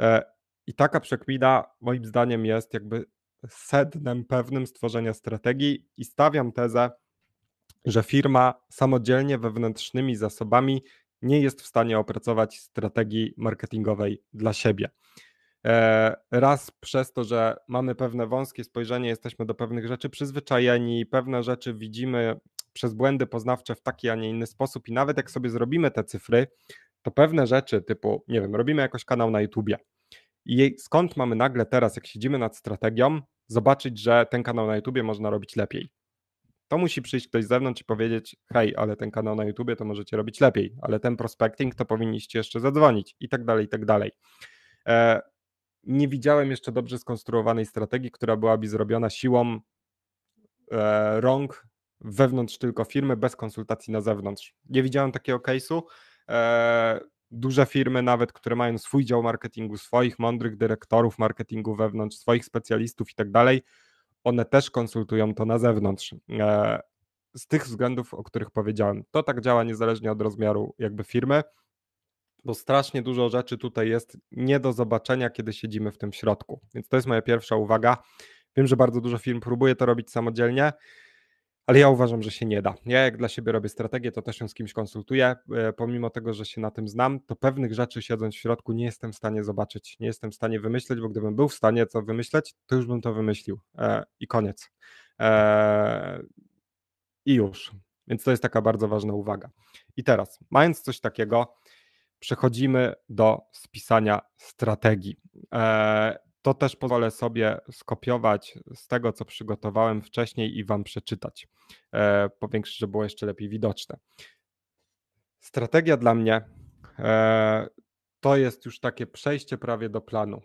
E, I taka przekmina, moim zdaniem, jest jakby sednem pewnym stworzenia strategii i stawiam tezę, że firma samodzielnie wewnętrznymi zasobami nie jest w stanie opracować strategii marketingowej dla siebie. E, raz przez to, że mamy pewne wąskie spojrzenie, jesteśmy do pewnych rzeczy przyzwyczajeni, pewne rzeczy widzimy przez błędy poznawcze w taki, a nie inny sposób, i nawet jak sobie zrobimy te cyfry, to pewne rzeczy, typu, nie wiem, robimy jakoś kanał na YouTubie. I skąd mamy nagle teraz, jak siedzimy nad strategią, zobaczyć, że ten kanał na YouTubie można robić lepiej? To musi przyjść ktoś z zewnątrz i powiedzieć: Hej, ale ten kanał na YouTubie to możecie robić lepiej, ale ten prospecting to powinniście jeszcze zadzwonić, i tak dalej, i tak dalej. E, nie widziałem jeszcze dobrze skonstruowanej strategii, która byłaby zrobiona siłą e, rąk wewnątrz tylko firmy, bez konsultacji na zewnątrz. Nie widziałem takiego case'u. E, duże firmy, nawet które mają swój dział marketingu, swoich mądrych dyrektorów marketingu wewnątrz, swoich specjalistów i tak dalej, one też konsultują to na zewnątrz. E, z tych względów, o których powiedziałem. To tak działa niezależnie od rozmiaru jakby firmy bo strasznie dużo rzeczy tutaj jest nie do zobaczenia, kiedy siedzimy w tym środku. Więc to jest moja pierwsza uwaga. Wiem, że bardzo dużo firm próbuje to robić samodzielnie, ale ja uważam, że się nie da. Ja jak dla siebie robię strategię, to też ją z kimś konsultuję. E, pomimo tego, że się na tym znam, to pewnych rzeczy siedząc w środku nie jestem w stanie zobaczyć, nie jestem w stanie wymyśleć, bo gdybym był w stanie co wymyśleć, to już bym to wymyślił. E, I koniec. E, I już. Więc to jest taka bardzo ważna uwaga. I teraz, mając coś takiego, przechodzimy do spisania strategii. E, to też pozwolę sobie skopiować z tego, co przygotowałem wcześniej i Wam przeczytać. E, Powiększę, żeby było jeszcze lepiej widoczne. Strategia dla mnie e, to jest już takie przejście prawie do planu.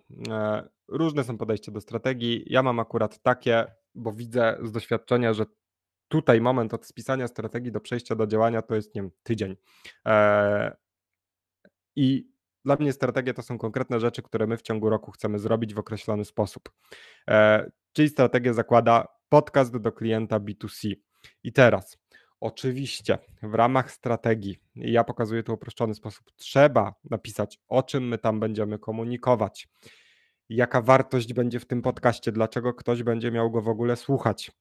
Różne są podejścia do strategii. Ja mam akurat takie, bo widzę z doświadczenia, że tutaj moment od spisania strategii do przejścia do działania to jest nie wiem, tydzień. I dla mnie strategie to są konkretne rzeczy, które my w ciągu roku chcemy zrobić w określony sposób. E, czyli strategia zakłada podcast do klienta B2C. I teraz, oczywiście, w ramach strategii, ja pokazuję to w uproszczony sposób, trzeba napisać, o czym my tam będziemy komunikować, jaka wartość będzie w tym podcaście, dlaczego ktoś będzie miał go w ogóle słuchać,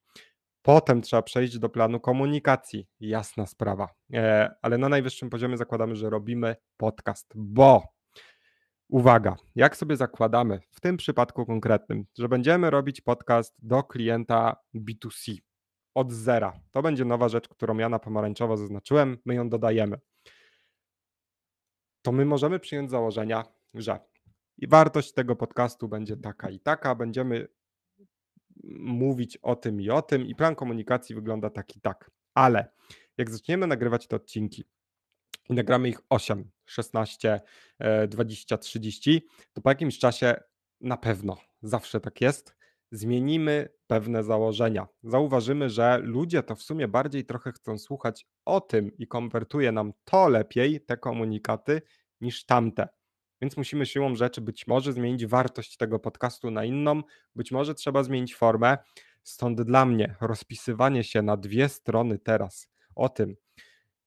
Potem trzeba przejść do planu komunikacji, jasna sprawa, e, ale na najwyższym poziomie zakładamy, że robimy podcast, bo uwaga, jak sobie zakładamy w tym przypadku konkretnym, że będziemy robić podcast do klienta B2C od zera. To będzie nowa rzecz, którą ja na pomarańczowo zaznaczyłem, my ją dodajemy. To my możemy przyjąć założenia, że wartość tego podcastu będzie taka i taka, będziemy mówić o tym i o tym, i plan komunikacji wygląda tak i tak. Ale jak zaczniemy nagrywać te odcinki i nagramy ich 8, 16, 20, 30, to po jakimś czasie na pewno, zawsze tak jest, zmienimy pewne założenia. Zauważymy, że ludzie to w sumie bardziej trochę chcą słuchać o tym i konwertuje nam to lepiej, te komunikaty, niż tamte. Więc musimy siłą rzeczy być może zmienić wartość tego podcastu na inną, być może trzeba zmienić formę. Stąd dla mnie rozpisywanie się na dwie strony teraz o tym,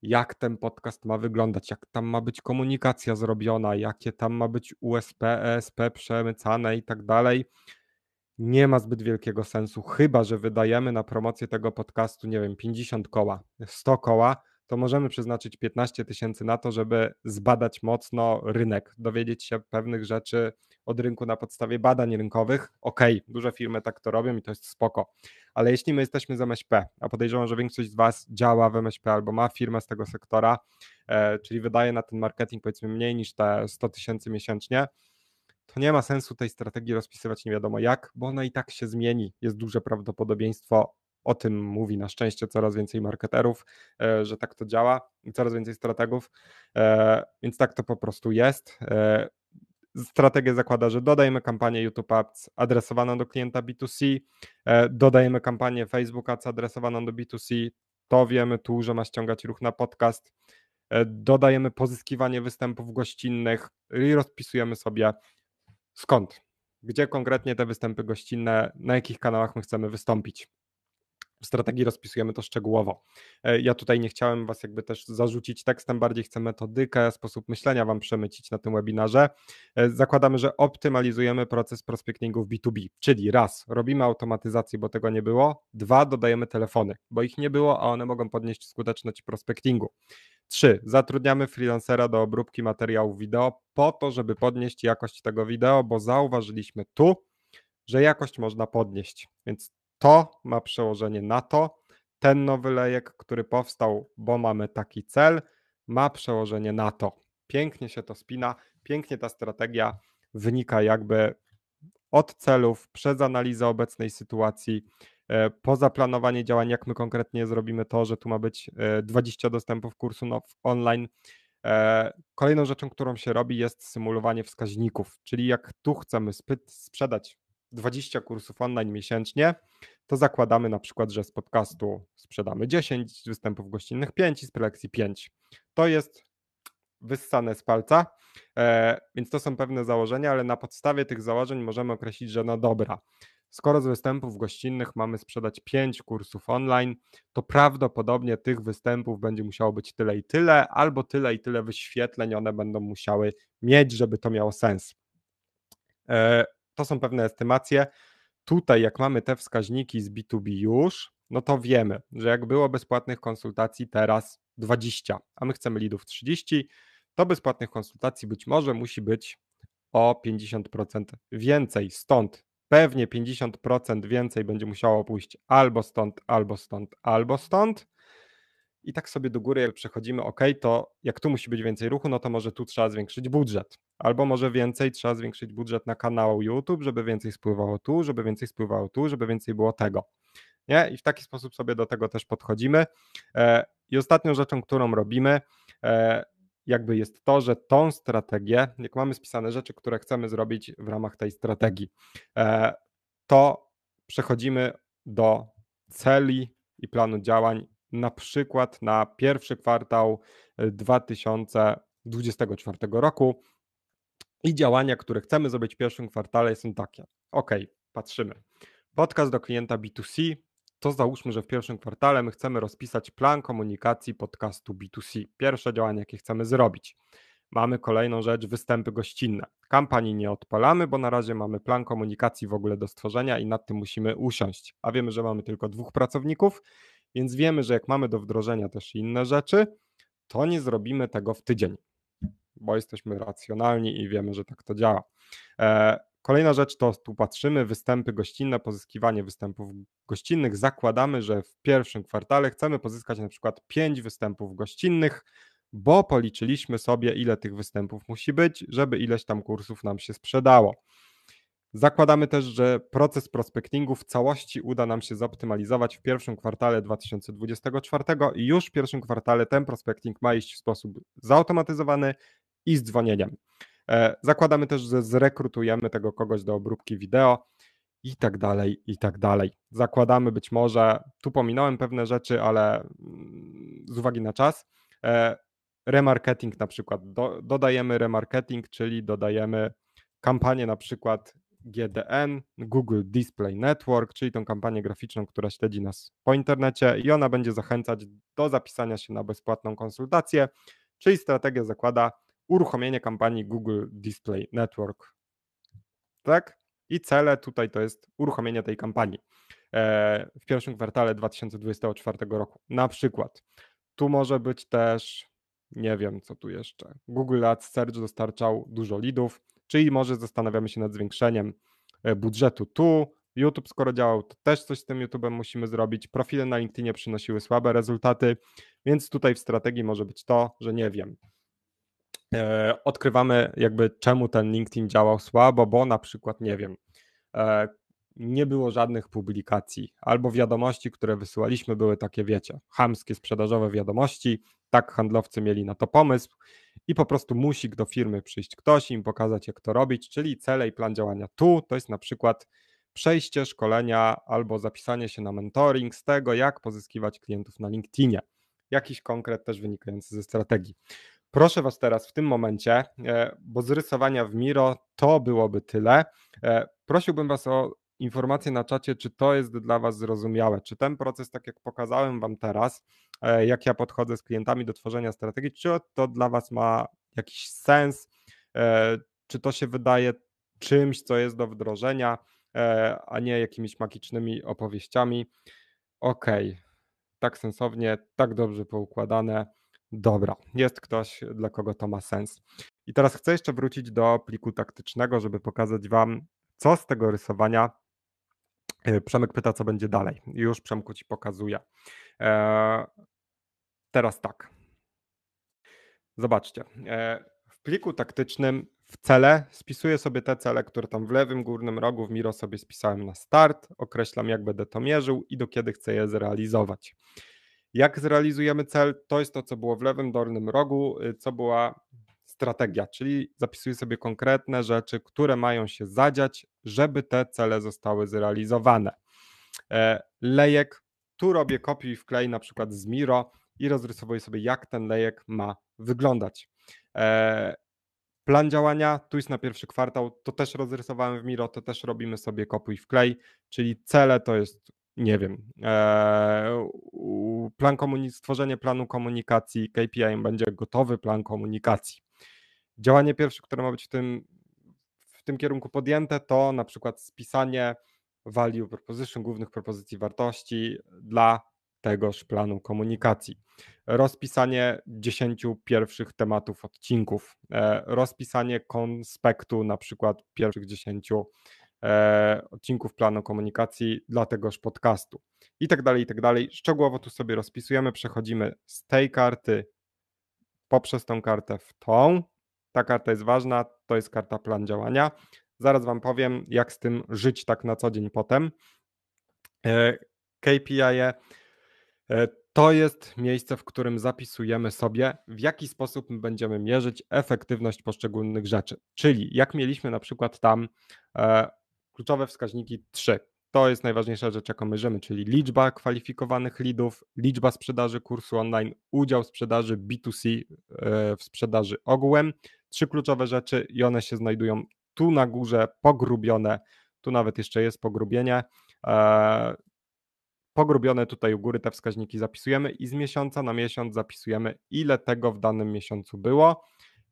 jak ten podcast ma wyglądać, jak tam ma być komunikacja zrobiona, jakie tam ma być USP, ESP przemycane i tak dalej. Nie ma zbyt wielkiego sensu, chyba że wydajemy na promocję tego podcastu, nie wiem, 50 koła, 100 koła, to możemy przeznaczyć 15 tysięcy na to, żeby zbadać mocno rynek, dowiedzieć się pewnych rzeczy od rynku na podstawie badań rynkowych. Okej, okay, duże firmy tak to robią i to jest spoko, ale jeśli my jesteśmy z MŚP, a podejrzewam, że większość z Was działa w MŚP albo ma firmę z tego sektora, e, czyli wydaje na ten marketing powiedzmy mniej niż te 100 tysięcy miesięcznie, to nie ma sensu tej strategii rozpisywać nie wiadomo jak, bo ona i tak się zmieni. Jest duże prawdopodobieństwo o tym mówi na szczęście coraz więcej marketerów, e, że tak to działa, coraz więcej strategów, e, więc tak to po prostu jest. E, strategia zakłada, że dodajemy kampanię YouTube Ads adresowaną do klienta B2C, dodajemy kampanię Facebook Ads adresowaną do B2C, to wiemy tu, że ma ściągać ruch na podcast, dodajemy pozyskiwanie występów gościnnych i rozpisujemy sobie skąd, gdzie konkretnie te występy gościnne, na jakich kanałach my chcemy wystąpić w strategii rozpisujemy to szczegółowo. E, ja tutaj nie chciałem Was jakby też zarzucić tekstem, bardziej chcę metodykę, sposób myślenia Wam przemycić na tym webinarze. E, zakładamy, że optymalizujemy proces prospectingu w B2B, czyli raz, robimy automatyzację, bo tego nie było, dwa, dodajemy telefony, bo ich nie było, a one mogą podnieść skuteczność prospectingu. Trzy, zatrudniamy freelancera do obróbki materiałów wideo po to, żeby podnieść jakość tego wideo, bo zauważyliśmy tu, że jakość można podnieść. Więc to ma przełożenie na to, ten nowy lejek, który powstał, bo mamy taki cel, ma przełożenie na to. Pięknie się to spina, pięknie ta strategia wynika jakby od celów, przez analizę obecnej sytuacji, e, po zaplanowanie działań, jak my konkretnie zrobimy to, że tu ma być 20 e, dostępów kursu online. E, kolejną rzeczą, którą się robi, jest symulowanie wskaźników, czyli jak tu chcemy sprzedać 20 kursów online miesięcznie, to zakładamy na przykład, że z podcastu sprzedamy 10, z występów gościnnych 5 i z prelekcji 5. To jest wyssane z palca, e, więc to są pewne założenia, ale na podstawie tych założeń możemy określić, że no dobra, skoro z występów gościnnych mamy sprzedać 5 kursów online, to prawdopodobnie tych występów będzie musiało być tyle i tyle, albo tyle i tyle wyświetleń one będą musiały mieć, żeby to miało sens. E, to są pewne estymacje. Tutaj, jak mamy te wskaźniki z B2B już, no to wiemy, że jak było bezpłatnych konsultacji teraz 20, a my chcemy lidów 30, to bezpłatnych konsultacji być może musi być o 50% więcej. Stąd pewnie 50% więcej będzie musiało pójść albo stąd, albo stąd, albo stąd i tak sobie do góry, jak przechodzimy, ok, to jak tu musi być więcej ruchu, no to może tu trzeba zwiększyć budżet. Albo może więcej trzeba zwiększyć budżet na kanał YouTube, żeby więcej spływało tu, żeby więcej spływało tu, żeby więcej było tego. Nie? I w taki sposób sobie do tego też podchodzimy. E, I ostatnią rzeczą, którą robimy, e, jakby jest to, że tą strategię, jak mamy spisane rzeczy, które chcemy zrobić w ramach tej strategii, e, to przechodzimy do celi i planu działań na przykład na pierwszy kwartał 2024 e, roku. I działania, które chcemy zrobić w pierwszym kwartale, są takie. OK, patrzymy. Podcast do klienta B2C. To załóżmy, że w pierwszym kwartale my chcemy rozpisać plan komunikacji podcastu B2C. Pierwsze działanie, jakie chcemy zrobić. Mamy kolejną rzecz, występy gościnne. Kampanii nie odpalamy, bo na razie mamy plan komunikacji w ogóle do stworzenia i nad tym musimy usiąść. A wiemy, że mamy tylko dwóch pracowników, więc wiemy, że jak mamy do wdrożenia też inne rzeczy, to nie zrobimy tego w tydzień, bo jesteśmy racjonalni i wiemy, że tak to działa. E, kolejna rzecz to tu patrzymy, występy gościnne, pozyskiwanie występów gościnnych. Zakładamy, że w pierwszym kwartale chcemy pozyskać na przykład 5 występów gościnnych, bo policzyliśmy sobie, ile tych występów musi być, żeby ileś tam kursów nam się sprzedało. Zakładamy też, że proces prospektingu w całości uda nam się zoptymalizować w pierwszym kwartale 2024 i już w pierwszym kwartale ten prospekting ma iść w sposób zautomatyzowany i z dzwonieniem. E, zakładamy też, że zrekrutujemy tego kogoś do obróbki wideo i tak dalej, i tak dalej. Zakładamy być może, tu pominąłem pewne rzeczy, ale mm, z uwagi na czas, e, remarketing na przykład. dodajemy remarketing, czyli dodajemy kampanię na przykład GDN, Google Display Network, czyli tą kampanię graficzną, która śledzi nas po internecie i ona będzie zachęcać do zapisania się na bezpłatną konsultację, czyli strategia zakłada uruchomienie kampanii Google Display Network. Tak? I cele tutaj to jest uruchomienie tej kampanii e, w pierwszym kwartale 2024 roku. Na przykład tu może być też, nie wiem co tu jeszcze, Google Ads Search dostarczał dużo lidów, Czyli może zastanawiamy się nad zwiększeniem e, budżetu tu. YouTube, skoro działał, to też coś z tym YouTube'em musimy zrobić. Profile na LinkedInie przynosiły słabe rezultaty, więc tutaj w strategii może być to, że nie wiem. E, odkrywamy, jakby czemu ten LinkedIn działał słabo, bo na przykład, nie wiem, e, nie było żadnych publikacji, albo wiadomości, które wysyłaliśmy, były takie, wiecie, chamskie sprzedażowe wiadomości. Tak handlowcy mieli na to pomysł, i po prostu musi do firmy przyjść ktoś i im pokazać, jak to robić, czyli cele i plan działania. Tu to jest na przykład przejście szkolenia albo zapisanie się na mentoring z tego, jak pozyskiwać klientów na LinkedInie. Jakiś konkret też wynikający ze strategii. Proszę Was teraz w tym momencie, e, bo z rysowania w Miro to byłoby tyle. E, prosiłbym Was o informacje na czacie, czy to jest dla Was zrozumiałe, czy ten proces, tak jak pokazałem Wam teraz, e, jak ja podchodzę z klientami do tworzenia strategii, czy to dla Was ma jakiś sens, e, czy to się wydaje czymś, co jest do wdrożenia, e, a nie jakimiś magicznymi opowieściami. Okej, okay. tak sensownie, tak dobrze poukładane. Dobra, jest ktoś, dla kogo to ma sens. I teraz chcę jeszcze wrócić do pliku taktycznego, żeby pokazać Wam, co z tego rysowania E, Przemek pyta, co będzie dalej. Już Przemku ci pokazuję. E, teraz tak. Zobaczcie. E, w pliku taktycznym w cele spisuję sobie te cele, które tam w lewym górnym rogu w Miro sobie spisałem na start. Określam, jak będę to mierzył i do kiedy chcę je zrealizować. Jak zrealizujemy cel, to jest to, co było w lewym dolnym rogu, y, co była strategia, czyli zapisuję sobie konkretne rzeczy, które mają się zadziać żeby te cele zostały zrealizowane. E, lejek, tu robię kopiuj i wklej na przykład z Miro i rozrysowuję sobie, jak ten lejek ma wyglądać. E, plan działania, tu jest na pierwszy kwartał, to też rozrysowałem w Miro, to też robimy sobie kopiuj i wklej, czyli cele to jest nie wiem, e, plan stworzenie planu komunikacji, KPI będzie gotowy plan komunikacji. Działanie pierwsze, które ma być w tym tym kierunku podjęte, to na przykład spisanie value proposition, głównych propozycji wartości dla tegoż planu komunikacji. Rozpisanie dziesięciu pierwszych tematów odcinków, e, rozpisanie konspektu na przykład pierwszych dziesięciu e, odcinków planu komunikacji dla tegoż podcastu i tak dalej, i tak dalej. Szczegółowo tu sobie rozpisujemy, przechodzimy z tej karty poprzez tą kartę w tą, ta karta jest ważna, to jest karta plan działania. Zaraz Wam powiem, jak z tym żyć tak na co dzień potem. E, KPI e, -e, to jest miejsce, w którym zapisujemy sobie, w jaki sposób będziemy mierzyć efektywność poszczególnych rzeczy. Czyli jak mieliśmy na przykład tam e, kluczowe wskaźniki 3, to jest najważniejsza rzecz, jaką mierzymy, czyli liczba kwalifikowanych lidów, liczba sprzedaży kursu online, udział sprzedaży B2C w sprzedaży ogółem, trzy kluczowe rzeczy i one się znajdują tu na górze, pogrubione. Tu nawet jeszcze jest pogrubienie. E, pogrubione tutaj u góry te wskaźniki zapisujemy i z miesiąca na miesiąc zapisujemy, ile tego w danym miesiącu było.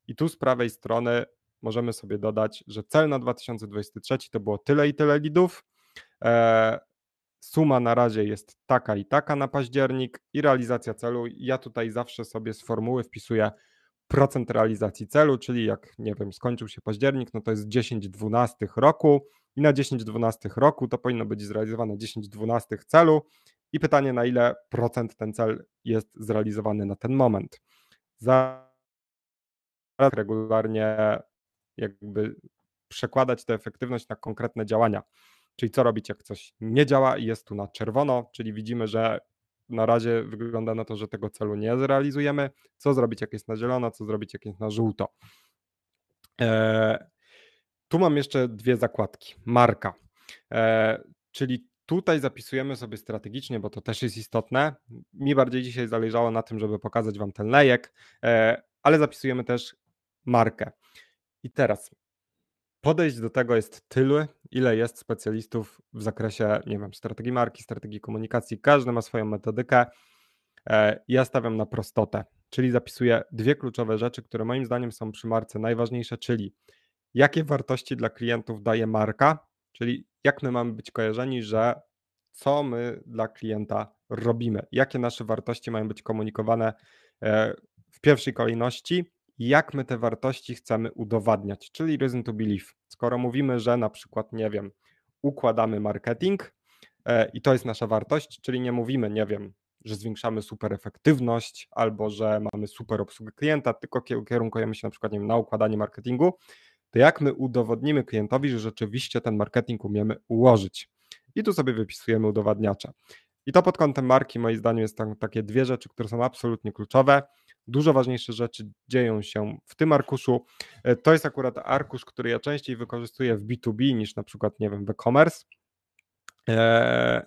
I tu z prawej strony możemy sobie dodać, że cel na 2023 to było tyle i tyle lidów. E, suma na razie jest taka i taka na październik i realizacja celu. Ja tutaj zawsze sobie z formuły wpisuję procent realizacji celu, czyli jak nie wiem, skończył się październik, no to jest 10 12 roku i na 10 12 roku to powinno być zrealizowane 10 12 celu i pytanie na ile procent ten cel jest zrealizowany na ten moment. Zaraz regularnie jakby przekładać tę efektywność na konkretne działania. Czyli co robić, jak coś nie działa i jest tu na czerwono, czyli widzimy, że na razie wygląda na to, że tego celu nie zrealizujemy. Co zrobić, jak jest na zielono, co zrobić, jak jest na żółto. E, tu mam jeszcze dwie zakładki. Marka, e, czyli tutaj zapisujemy sobie strategicznie, bo to też jest istotne. Mi bardziej dzisiaj zależało na tym, żeby pokazać Wam ten lejek, e, ale zapisujemy też markę. I teraz podejść do tego jest tylu, ile jest specjalistów w zakresie, nie wiem, strategii marki, strategii komunikacji. Każdy ma swoją metodykę. E, ja stawiam na prostotę, czyli zapisuję dwie kluczowe rzeczy, które moim zdaniem są przy marce najważniejsze, czyli jakie wartości dla klientów daje marka, czyli jak my mamy być kojarzeni, że co my dla klienta robimy, jakie nasze wartości mają być komunikowane e, w pierwszej kolejności jak my te wartości chcemy udowadniać, czyli reason to believe. Skoro mówimy, że na przykład, nie wiem, układamy marketing e, i to jest nasza wartość, czyli nie mówimy, nie wiem, że zwiększamy super efektywność albo że mamy super obsługę klienta, tylko kierunkujemy się na przykład nie wiem, na układanie marketingu, to jak my udowodnimy klientowi, że rzeczywiście ten marketing umiemy ułożyć. I tu sobie wypisujemy udowadniacze. I to pod kątem marki, moim zdaniem, jest tam takie dwie rzeczy, które są absolutnie kluczowe. Dużo ważniejsze rzeczy dzieją się w tym arkuszu. E, to jest akurat arkusz, który ja częściej wykorzystuję w B2B niż na przykład, nie wiem, w e-commerce. E,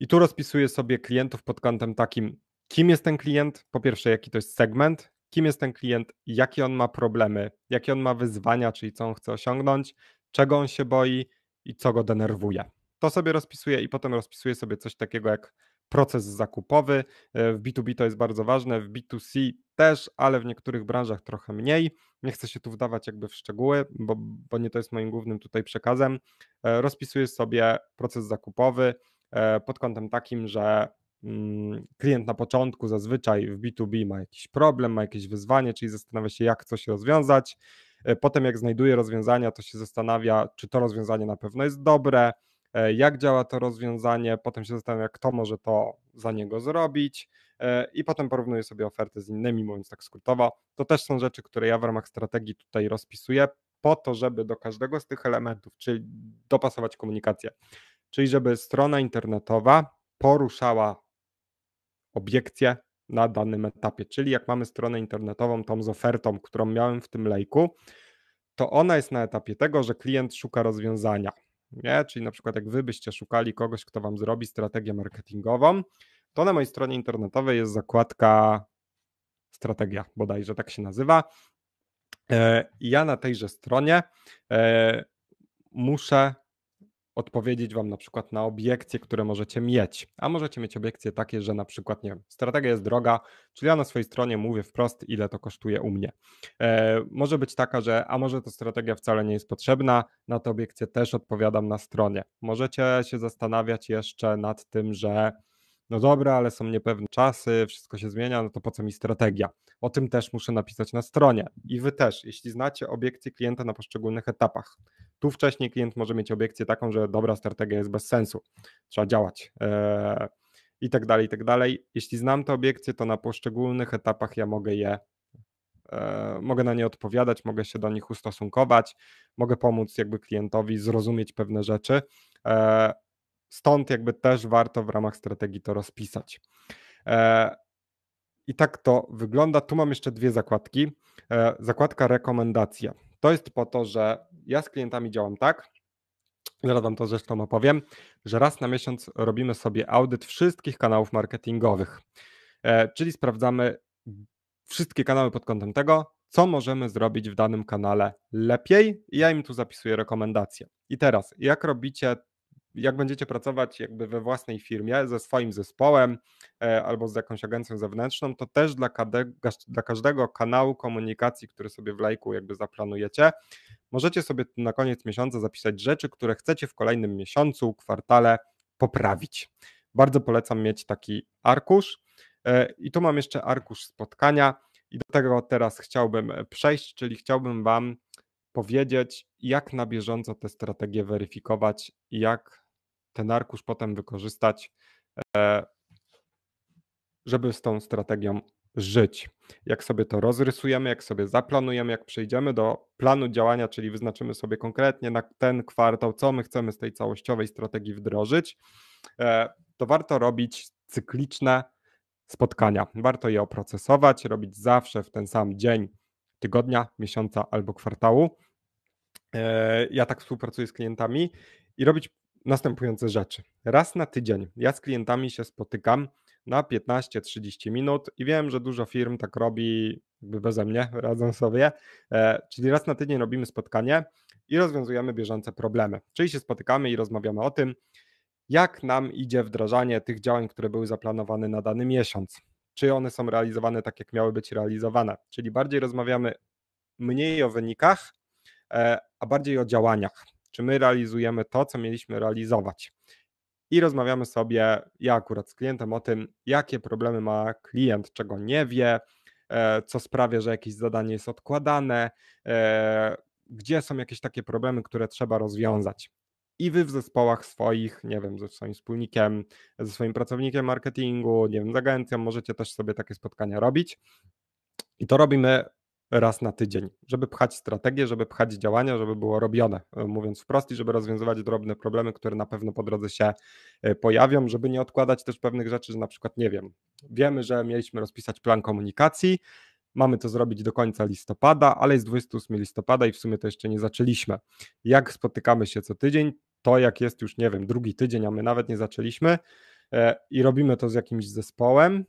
I tu rozpisuję sobie klientów pod kątem takim, kim jest ten klient, po pierwsze, jaki to jest segment, kim jest ten klient, jakie on ma problemy, jakie on ma wyzwania, czyli co on chce osiągnąć, czego on się boi i co go denerwuje. To sobie rozpisuję i potem rozpisuję sobie coś takiego jak proces zakupowy. E, w B2B to jest bardzo ważne, w B2C też, ale w niektórych branżach trochę mniej. Nie chcę się tu wdawać jakby w szczegóły, bo, bo nie to jest moim głównym tutaj przekazem. E, Rozpisuję sobie proces zakupowy e, pod kątem takim, że mm, klient na początku zazwyczaj w B2B ma jakiś problem, ma jakieś wyzwanie, czyli zastanawia się, jak coś rozwiązać. Potem, jak znajduje rozwiązania, to się zastanawia, czy to rozwiązanie na pewno jest dobre, E, jak działa to rozwiązanie, potem się zastanawia, kto może to za niego zrobić e, i potem porównuje sobie oferty z innymi, mówiąc tak skrótowo. To też są rzeczy, które ja w ramach strategii tutaj rozpisuję po to, żeby do każdego z tych elementów, czyli dopasować komunikację, czyli żeby strona internetowa poruszała obiekcje na danym etapie. Czyli jak mamy stronę internetową, tą z ofertą, którą miałem w tym lejku, to ona jest na etapie tego, że klient szuka rozwiązania nie? Czyli na przykład jak wy byście szukali kogoś, kto wam zrobi strategię marketingową, to na mojej stronie internetowej jest zakładka strategia, bodajże tak się nazywa. E, ja na tejże stronie e, muszę odpowiedzieć Wam na przykład na obiekcje, które możecie mieć. A możecie mieć obiekcje takie, że na przykład, nie wiem, strategia jest droga, czyli ja na swojej stronie mówię wprost, ile to kosztuje u mnie. E, może być taka, że a może ta strategia wcale nie jest potrzebna, na te obiekcje też odpowiadam na stronie. Możecie się zastanawiać jeszcze nad tym, że no dobra, ale są niepewne czasy, wszystko się zmienia, no to po co mi strategia? O tym też muszę napisać na stronie. I wy też, jeśli znacie obiekcje klienta na poszczególnych etapach. Tu wcześniej klient może mieć obiekcję taką, że dobra strategia jest bez sensu, trzeba działać. E, I tak dalej, i tak dalej. Jeśli znam te obiekcje, to na poszczególnych etapach ja mogę je e, mogę na nie odpowiadać, mogę się do nich ustosunkować, mogę pomóc jakby klientowi zrozumieć pewne rzeczy. E, Stąd jakby też warto w ramach strategii to rozpisać. E, I tak to wygląda. Tu mam jeszcze dwie zakładki. E, zakładka rekomendacja. To jest po to, że ja z klientami działam tak, zaraz Wam to zresztą opowiem, że raz na miesiąc robimy sobie audyt wszystkich kanałów marketingowych. E, czyli sprawdzamy wszystkie kanały pod kątem tego, co możemy zrobić w danym kanale lepiej. I ja im tu zapisuję rekomendacje. I teraz, jak robicie jak będziecie pracować jakby we własnej firmie, ze swoim zespołem e, albo z jakąś agencją zewnętrzną, to też dla, kade, dla każdego kanału komunikacji, który sobie w lajku jakby zaplanujecie, możecie sobie na koniec miesiąca zapisać rzeczy, które chcecie w kolejnym miesiącu, kwartale poprawić. Bardzo polecam mieć taki arkusz. E, I tu mam jeszcze arkusz spotkania, i do tego teraz chciałbym e, przejść, czyli chciałbym Wam powiedzieć, jak na bieżąco te strategie weryfikować, jak ten arkusz potem wykorzystać, e, żeby z tą strategią żyć. Jak sobie to rozrysujemy, jak sobie zaplanujemy, jak przejdziemy do planu działania, czyli wyznaczymy sobie konkretnie na ten kwartał, co my chcemy z tej całościowej strategii wdrożyć, e, to warto robić cykliczne spotkania. Warto je oprocesować, robić zawsze w ten sam dzień tygodnia, miesiąca albo kwartału. E, ja tak współpracuję z klientami i robić następujące rzeczy. Raz na tydzień ja z klientami się spotykam na 15-30 minut i wiem, że dużo firm tak robi jakby beze mnie, radzą sobie. E, czyli raz na tydzień robimy spotkanie i rozwiązujemy bieżące problemy. Czyli się spotykamy i rozmawiamy o tym, jak nam idzie wdrażanie tych działań, które były zaplanowane na dany miesiąc. Czy one są realizowane tak, jak miały być realizowane? Czyli bardziej rozmawiamy mniej o wynikach, e, a bardziej o działaniach czy my realizujemy to, co mieliśmy realizować. I rozmawiamy sobie, ja akurat z klientem, o tym, jakie problemy ma klient, czego nie wie, e, co sprawia, że jakieś zadanie jest odkładane, e, gdzie są jakieś takie problemy, które trzeba rozwiązać. I wy w zespołach swoich, nie wiem, ze swoim wspólnikiem, ze swoim pracownikiem marketingu, nie wiem, z agencją, możecie też sobie takie spotkania robić. I to robimy raz na tydzień, żeby pchać strategię, żeby pchać działania, żeby było robione, e, mówiąc wprost, i żeby rozwiązywać drobne problemy, które na pewno po drodze się e, pojawią, żeby nie odkładać też pewnych rzeczy, że na przykład nie wiem, wiemy, że mieliśmy rozpisać plan komunikacji, Mamy to zrobić do końca listopada, ale jest 28 listopada i w sumie to jeszcze nie zaczęliśmy. Jak spotykamy się co tydzień, to jak jest już, nie wiem, drugi tydzień, a my nawet nie zaczęliśmy e, i robimy to z jakimś zespołem,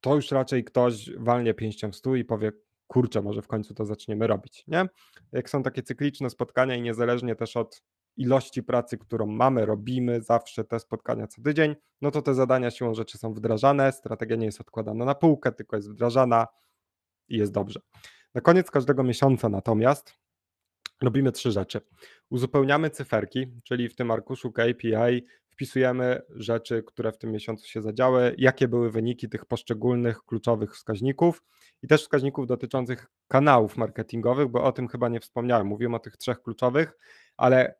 to już raczej ktoś walnie pięścią w stół i powie, kurczę, może w końcu to zaczniemy robić, nie? Jak są takie cykliczne spotkania i niezależnie też od ilości pracy, którą mamy, robimy zawsze te spotkania co tydzień, no to te zadania siłą rzeczy są wdrażane, strategia nie jest odkładana na półkę, tylko jest wdrażana i jest dobrze. Na koniec każdego miesiąca natomiast robimy trzy rzeczy. Uzupełniamy cyferki, czyli w tym arkuszu KPI wpisujemy rzeczy, które w tym miesiącu się zadziały, jakie były wyniki tych poszczególnych kluczowych wskaźników i też wskaźników dotyczących kanałów marketingowych, bo o tym chyba nie wspomniałem. Mówiłem o tych trzech kluczowych, ale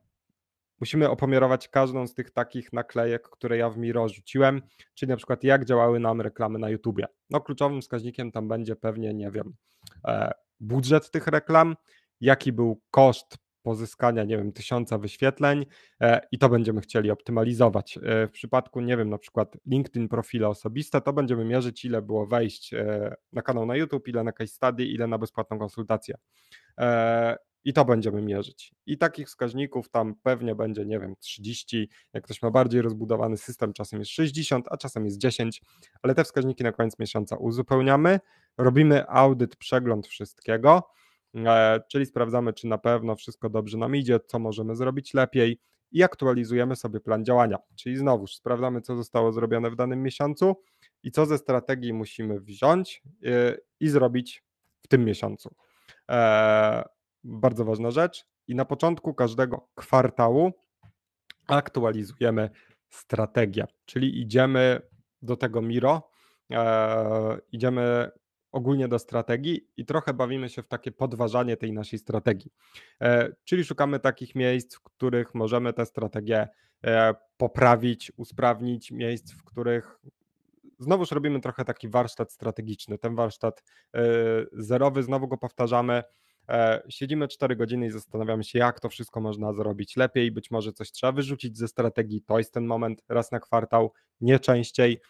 musimy opomiarować każdą z tych takich naklejek, które ja w Miro rzuciłem, czyli na przykład jak działały nam reklamy na YouTubie. No kluczowym wskaźnikiem tam będzie pewnie, nie wiem, e, budżet tych reklam, jaki był koszt pozyskania, nie wiem, tysiąca wyświetleń e, i to będziemy chcieli optymalizować. E, w przypadku, nie wiem, na przykład LinkedIn profile osobiste, to będziemy mierzyć, ile było wejść e, na kanał na YouTube, ile na case study, ile na bezpłatną konsultację. I to będziemy mierzyć. I takich wskaźników tam pewnie będzie, nie wiem, 30, jak ktoś ma bardziej rozbudowany system, czasem jest 60, a czasem jest 10, ale te wskaźniki na koniec miesiąca uzupełniamy, robimy audyt, przegląd wszystkiego E, czyli sprawdzamy, czy na pewno wszystko dobrze nam idzie, co możemy zrobić lepiej i aktualizujemy sobie plan działania. Czyli znowu sprawdzamy, co zostało zrobione w danym miesiącu i co ze strategii musimy wziąć e, i zrobić w tym miesiącu. E, bardzo ważna rzecz. I na początku każdego kwartału aktualizujemy strategię, czyli idziemy do tego Miro, idziemy ogólnie do strategii i trochę bawimy się w takie podważanie tej naszej strategii. E, czyli szukamy takich miejsc, w których możemy tę strategię e, poprawić, usprawnić, miejsc, w których znowuż robimy trochę taki warsztat strategiczny, ten warsztat e, zerowy, znowu go powtarzamy. Siedzimy 4 godziny i zastanawiamy się, jak to wszystko można zrobić lepiej. Być może coś trzeba wyrzucić ze strategii. To jest ten moment raz na kwartał, nie częściej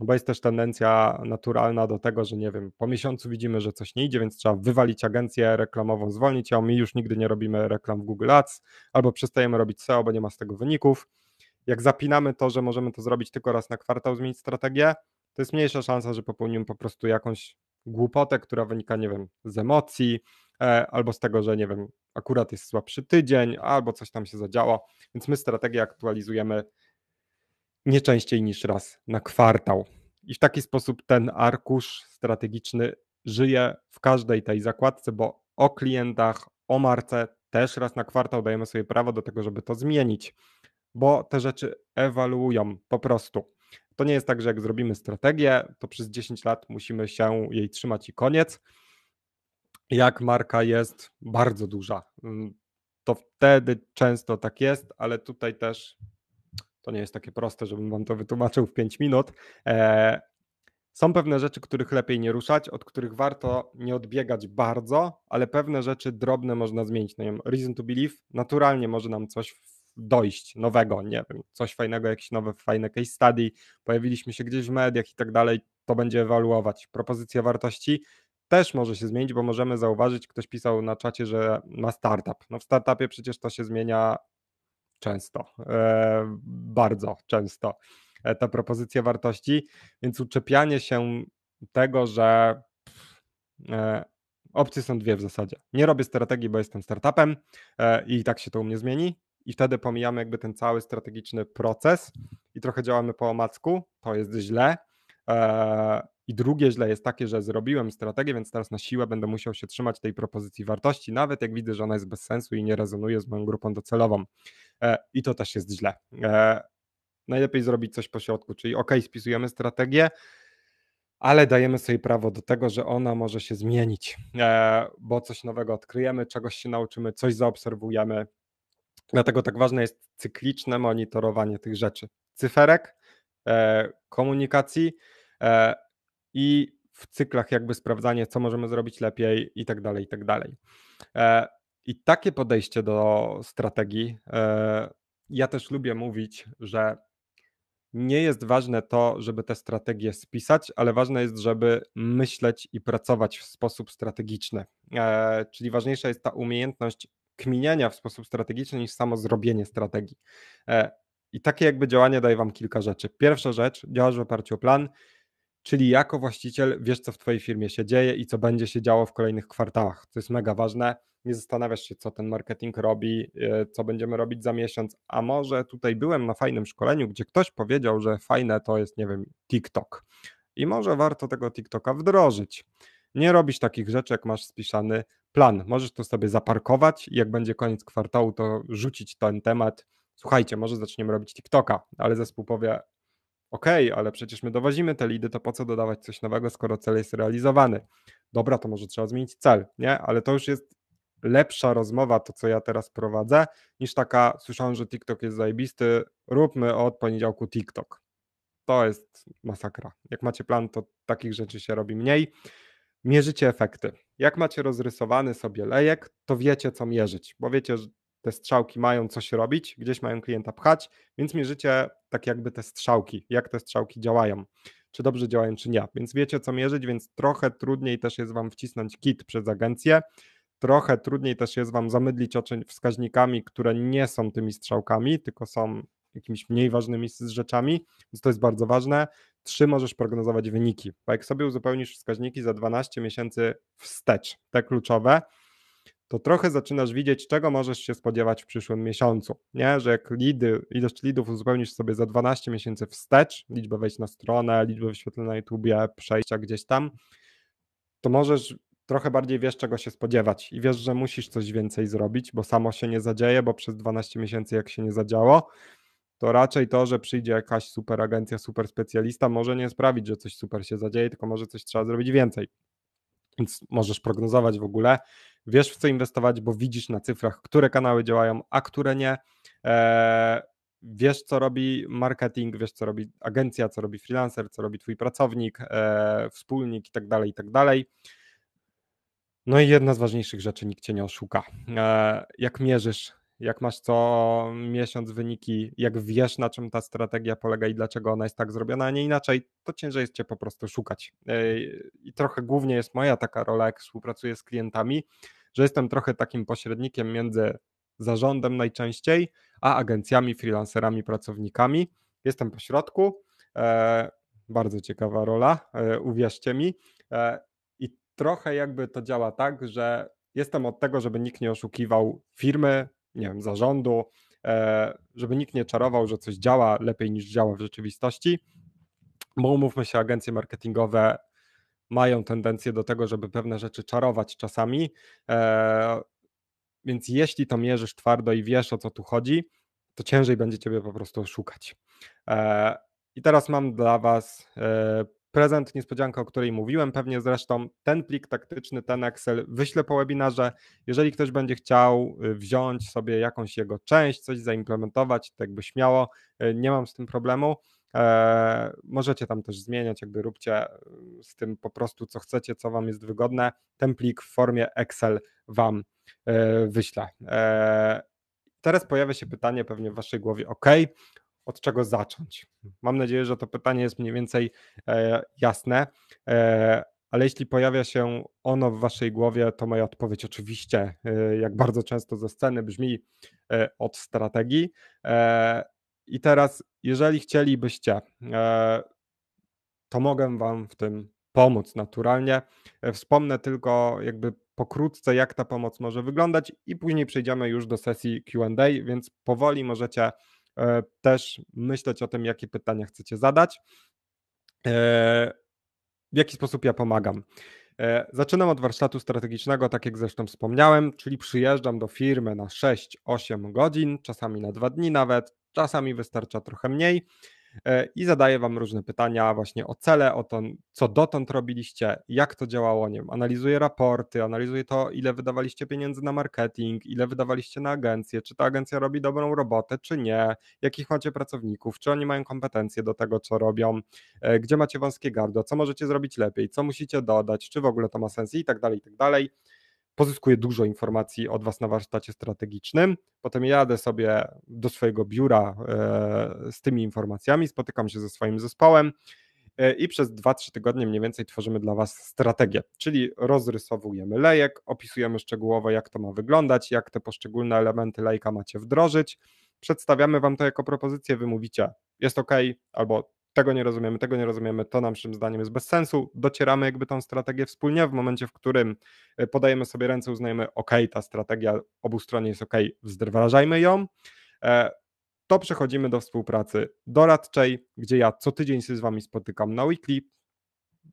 bo jest też tendencja naturalna do tego, że nie wiem, po miesiącu widzimy, że coś nie idzie, więc trzeba wywalić agencję reklamową, zwolnić ją i już nigdy nie robimy reklam w Google Ads, albo przestajemy robić SEO, bo nie ma z tego wyników. Jak zapinamy to, że możemy to zrobić tylko raz na kwartał, zmienić strategię, to jest mniejsza szansa, że popełnimy po prostu jakąś głupotę, która wynika, nie wiem, z emocji, e, albo z tego, że nie wiem, akurat jest słabszy tydzień, albo coś tam się zadziało, więc my strategię aktualizujemy nie częściej niż raz na kwartał. I w taki sposób ten arkusz strategiczny żyje w każdej tej zakładce, bo o klientach, o marce też raz na kwartał dajemy sobie prawo do tego, żeby to zmienić, bo te rzeczy ewaluują po prostu. To nie jest tak, że jak zrobimy strategię, to przez 10 lat musimy się jej trzymać i koniec. Jak marka jest bardzo duża, mm, to wtedy często tak jest, ale tutaj też to nie jest takie proste, żebym wam to wytłumaczył w 5 minut. E, są pewne rzeczy, których lepiej nie ruszać, od których warto nie odbiegać bardzo, ale pewne rzeczy drobne można zmienić. No reason to believe naturalnie może nam coś dojść nowego, nie wiem, coś fajnego, jakieś nowe, fajne case study, pojawiliśmy się gdzieś w mediach i tak dalej, to będzie ewaluować. Propozycja wartości też może się zmienić, bo możemy zauważyć, ktoś pisał na czacie, że ma startup. No w startupie przecież to się zmienia Często, e, bardzo często e, te propozycje wartości, więc uczepianie się tego, że e, opcje są dwie w zasadzie. Nie robię strategii, bo jestem startupem i tak się to u mnie zmieni, i wtedy pomijamy jakby ten cały strategiczny proces i trochę działamy po omacku, to jest źle. I drugie źle jest takie, że zrobiłem strategię, więc teraz na siłę będę musiał się trzymać tej propozycji wartości, nawet jak widzę, że ona jest bez sensu i nie rezonuje z moją grupą docelową. E, i to też jest źle. E, najlepiej zrobić coś po środku, czyli ok, spisujemy strategię, ale dajemy sobie prawo do tego, że ona może się zmienić, e, bo coś nowego odkryjemy, czegoś się nauczymy, coś zaobserwujemy. Dlatego tak ważne jest cykliczne monitorowanie tych rzeczy. Cyferek, komunikacji i w cyklach jakby sprawdzanie, co możemy zrobić lepiej i tak dalej, i tak dalej. I takie podejście do strategii. E, ja też lubię mówić, że nie jest ważne to, żeby te strategie spisać, ale ważne jest, żeby myśleć i pracować w sposób strategiczny. E, czyli ważniejsza jest ta umiejętność kminiania w sposób strategiczny niż samo zrobienie strategii. E, I takie jakby działanie daje Wam kilka rzeczy. Pierwsza rzecz, działasz w oparciu o plan, czyli jako właściciel wiesz, co w Twojej firmie się dzieje i co będzie się działo w kolejnych kwartałach. To jest mega ważne. Nie zastanawiasz się, co ten marketing robi, e, co będziemy robić za miesiąc. A może tutaj byłem na fajnym szkoleniu, gdzie ktoś powiedział, że fajne to jest, nie wiem, TikTok. I może warto tego TikToka wdrożyć. Nie robisz takich rzeczy, jak masz spisany plan. Możesz to sobie zaparkować i jak będzie koniec kwartału, to rzucić ten temat. Słuchajcie, może zaczniemy robić TikToka, ale zespół powie: okej, okay, ale przecież my dowozimy te lidy, to po co dodawać coś nowego, skoro cel jest realizowany? Dobra, to może trzeba zmienić cel, nie? Ale to już jest lepsza rozmowa, to co ja teraz prowadzę, niż taka, słyszałem, że TikTok jest zajebisty, róbmy od poniedziałku TikTok. To jest masakra. Jak macie plan, to takich rzeczy się robi mniej. Mierzycie efekty. Jak macie rozrysowany sobie lejek, to wiecie, co mierzyć, bo wiecie, te strzałki mają coś robić, gdzieś mają klienta pchać, więc mierzycie tak jakby te strzałki, jak te strzałki działają, czy dobrze działają, czy nie. Więc wiecie, co mierzyć, więc trochę trudniej też jest Wam wcisnąć kit przez agencję, trochę trudniej też jest Wam zamydlić oczy wskaźnikami, które nie są tymi strzałkami, tylko są jakimiś mniej ważnymi rzeczami, więc to jest bardzo ważne. Trzy, możesz prognozować wyniki, bo jak sobie uzupełnisz wskaźniki za 12 miesięcy wstecz, te kluczowe, to trochę zaczynasz widzieć, czego możesz się spodziewać w przyszłym miesiącu. Nie, że jak lidy, ilość lidów uzupełnisz sobie za 12 miesięcy wstecz, liczbę wejść na stronę, liczbę wyświetleń na YouTubie, przejścia gdzieś tam, to możesz trochę bardziej wiesz, czego się spodziewać i wiesz, że musisz coś więcej zrobić, bo samo się nie zadzieje, bo przez 12 miesięcy, jak się nie zadziało, to raczej to, że przyjdzie jakaś super agencja, super specjalista, może nie sprawić, że coś super się zadzieje, tylko może coś trzeba zrobić więcej więc możesz prognozować w ogóle, wiesz w co inwestować, bo widzisz na cyfrach, które kanały działają, a które nie. Eee, wiesz, co robi marketing, wiesz, co robi agencja, co robi freelancer, co robi twój pracownik, eee, wspólnik i tak dalej i tak dalej. No i jedna z ważniejszych rzeczy, nikt cię nie oszuka. Eee, jak mierzysz jak masz co miesiąc wyniki, jak wiesz na czym ta strategia polega i dlaczego ona jest tak zrobiona, a nie inaczej, to ciężej jest cię po prostu szukać. Yy, I trochę głównie jest moja taka rola, jak współpracuję z klientami, że jestem trochę takim pośrednikiem między zarządem najczęściej, a agencjami, freelancerami, pracownikami. Jestem po środku. Yy, bardzo ciekawa rola, yy, uwierzcie mi. I trochę jakby to działa tak, że jestem od tego, żeby nikt nie oszukiwał firmy, nie wiem, zarządu, e, żeby nikt nie czarował, że coś działa lepiej niż działa w rzeczywistości, bo umówmy się, agencje marketingowe mają tendencję do tego, żeby pewne rzeczy czarować czasami. E, więc jeśli to mierzysz twardo i wiesz o co tu chodzi, to ciężej będzie ciebie po prostu szukać. E, I teraz mam dla Was prezent, niespodzianka, o której mówiłem. Pewnie zresztą ten plik taktyczny, ten Excel wyślę po webinarze. Jeżeli ktoś będzie chciał y, wziąć sobie jakąś jego część, coś zaimplementować, to tak jakby śmiało, y, nie mam z tym problemu. E, możecie tam też zmieniać, jakby róbcie y, z tym po prostu co chcecie, co Wam jest wygodne. Ten plik w formie Excel Wam wyślę. E, teraz pojawia się pytanie pewnie w Waszej głowie, ok, od czego zacząć? Mam nadzieję, że to pytanie jest mniej więcej e, jasne, e, ale jeśli pojawia się ono w waszej głowie, to moja odpowiedź oczywiście, e, jak bardzo często ze sceny, brzmi od strategii. I teraz, jeżeli chcielibyście, to mogę wam w tym pomóc naturalnie. Wspomnę tylko jakby pokrótce, jak ta pomoc może wyglądać, i później przejdziemy już do sesji QA, więc powoli możecie E, też myśleć o tym, jakie pytania chcecie zadać. E, w jaki sposób ja pomagam? E, zaczynam od warsztatu strategicznego, tak jak zresztą wspomniałem, czyli przyjeżdżam do firmy na 6-8 godzin, czasami na 2 dni nawet, czasami wystarcza trochę mniej. E, i zadaję Wam różne pytania właśnie o cele, o to, co dotąd robiliście, jak to działało, nie wiem, analizuję raporty, analizuję to, ile wydawaliście pieniędzy na marketing, ile wydawaliście na agencję, czy ta agencja robi dobrą robotę, czy nie, jakich macie pracowników, czy oni mają kompetencje do tego, co robią, e, gdzie macie wąskie gardło, co możecie zrobić lepiej, co musicie dodać, czy w ogóle to ma sens i tak dalej, i tak dalej pozyskuję dużo informacji od Was na warsztacie strategicznym, potem jadę sobie do swojego biura e, z tymi informacjami, spotykam się ze swoim zespołem e, i przez 2-3 tygodnie mniej więcej tworzymy dla Was strategię, czyli rozrysowujemy lejek, opisujemy szczegółowo, jak to ma wyglądać, jak te poszczególne elementy lejka macie wdrożyć. Przedstawiamy Wam to jako propozycję, wy mówicie jest ok, albo tego nie rozumiemy, tego nie rozumiemy, to naszym zdaniem jest bez sensu. Docieramy jakby tą strategię wspólnie w momencie, w którym e, podajemy sobie ręce, uznajemy, ok, ta strategia obu stron jest ok, wzdrażajmy ją. E, to przechodzimy do współpracy doradczej, gdzie ja co tydzień się z Wami spotykam na weekly,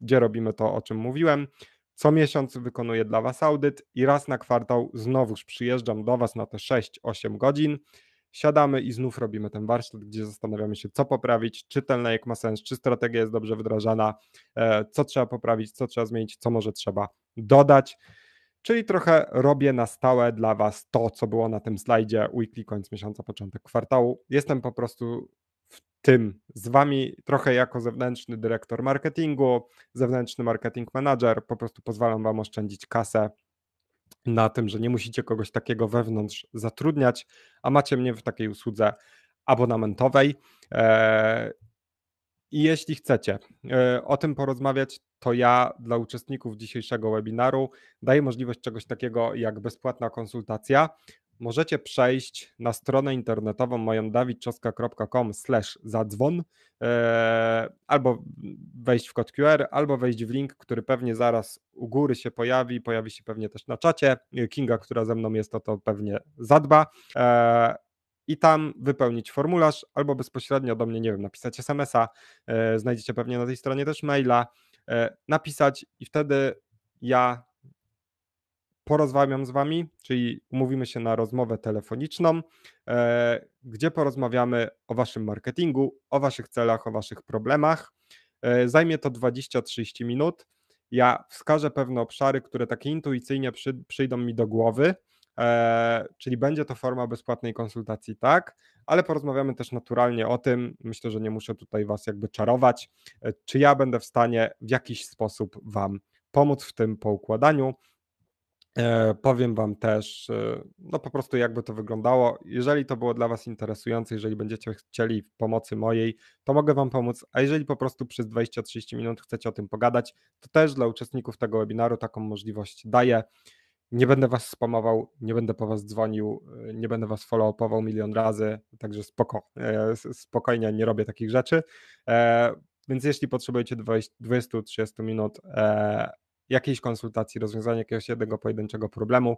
gdzie robimy to, o czym mówiłem. Co miesiąc wykonuję dla Was audyt i raz na kwartał znowuż przyjeżdżam do Was na te 6-8 godzin siadamy i znów robimy ten warsztat, gdzie zastanawiamy się, co poprawić, czy ten lejek ma sens, czy strategia jest dobrze wdrażana, e, co trzeba poprawić, co trzeba zmienić, co może trzeba dodać. Czyli trochę robię na stałe dla Was to, co było na tym slajdzie weekly, koniec miesiąca, początek kwartału. Jestem po prostu w tym z Wami trochę jako zewnętrzny dyrektor marketingu, zewnętrzny marketing manager. Po prostu pozwalam Wam oszczędzić kasę na tym, że nie musicie kogoś takiego wewnątrz zatrudniać, a macie mnie w takiej usłudze abonamentowej. E, I jeśli chcecie e, o tym porozmawiać, to ja dla uczestników dzisiejszego webinaru daję możliwość czegoś takiego jak bezpłatna konsultacja możecie przejść na stronę internetową moją dawidczoska.com slash zadzwon e, albo wejść w kod QR, albo wejść w link, który pewnie zaraz u góry się pojawi, pojawi się pewnie też na czacie. Kinga, która ze mną jest, o to pewnie zadba e, i tam wypełnić formularz albo bezpośrednio do mnie, nie wiem, napisać SMS-a, e, znajdziecie pewnie na tej stronie też maila, napisać i wtedy ja porozmawiam z Wami, czyli umówimy się na rozmowę telefoniczną, e, gdzie porozmawiamy o Waszym marketingu, o Waszych celach, o Waszych problemach. E, zajmie to 20-30 minut. Ja wskażę pewne obszary, które takie intuicyjnie przyjdą mi do głowy, e, czyli będzie to forma bezpłatnej konsultacji, tak, ale porozmawiamy też naturalnie o tym. Myślę, że nie muszę tutaj Was jakby czarować, czy ja będę w stanie w jakiś sposób Wam pomóc w tym poukładaniu. E, powiem Wam też, e, no po prostu jakby to wyglądało. Jeżeli to było dla Was interesujące, jeżeli będziecie chcieli pomocy mojej, to mogę Wam pomóc. A jeżeli po prostu przez 20-30 minut chcecie o tym pogadać, to też dla uczestników tego webinaru taką możliwość daję. Nie będę Was spamował, nie będę po Was dzwonił, e, nie będę Was follow-upował milion razy, także spoko, spokojnie nie robię takich rzeczy. Więc jeśli potrzebujecie 20-30 minut jakiejś konsultacji, rozwiązania jakiegoś jednego pojedynczego problemu,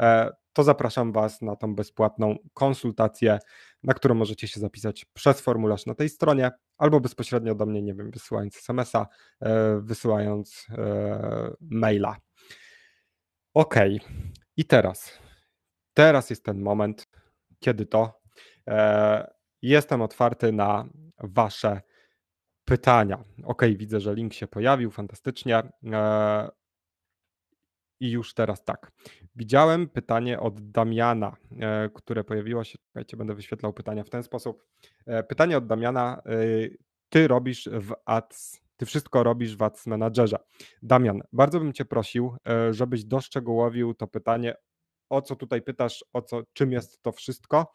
e, to zapraszam Was na tą bezpłatną konsultację, na którą możecie się zapisać przez formularz na tej stronie albo bezpośrednio do mnie, nie wiem, wysyłając SMS-a, e, wysyłając e, maila. Ok, i teraz. Teraz jest ten moment, kiedy to jestem otwarty na Wasze pytania. Ok, widzę, że link się pojawił, fantastycznie. E, I już teraz tak. Widziałem pytanie od Damiana, e, które pojawiło się. Czekajcie, będę wyświetlał pytania w ten sposób. E, pytanie od Damiana. Ty robisz w ads, ty wszystko robisz w ads menadżerze. Damian, bardzo bym cię prosił, żebyś doszczegółowił to pytanie, o co tutaj pytasz, o co, czym jest to wszystko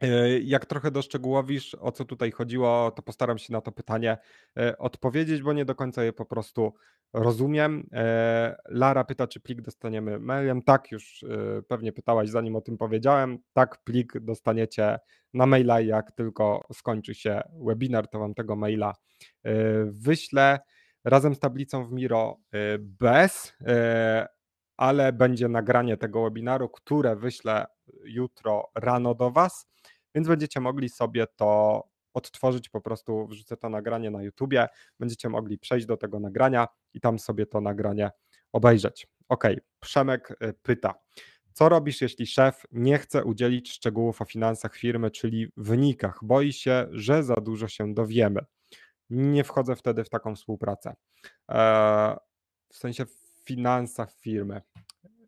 E, jak trochę doszczegółowisz, o co tutaj chodziło, to postaram się na to pytanie e, odpowiedzieć, bo nie do końca je po prostu rozumiem. E, Lara pyta, czy plik dostaniemy mailem. Tak, już pewnie pytałaś, zanim o tym powiedziałem. Tak, plik dostaniecie na maila, jak tylko skończy się webinar, to wam tego maila wyślę razem z tablicą w Miro bez ale będzie nagranie tego webinaru, które wyślę jutro rano do Was, więc będziecie mogli sobie to odtworzyć, po prostu wrzucę to nagranie na YouTubie, będziecie mogli przejść do tego nagrania i tam sobie to nagranie obejrzeć. Ok, Przemek y, pyta. Co robisz, jeśli szef nie chce udzielić szczegółów o finansach firmy, czyli wynikach? Boi się, że za dużo się dowiemy. Nie wchodzę wtedy w taką współpracę. Eee, w sensie finansach firmy.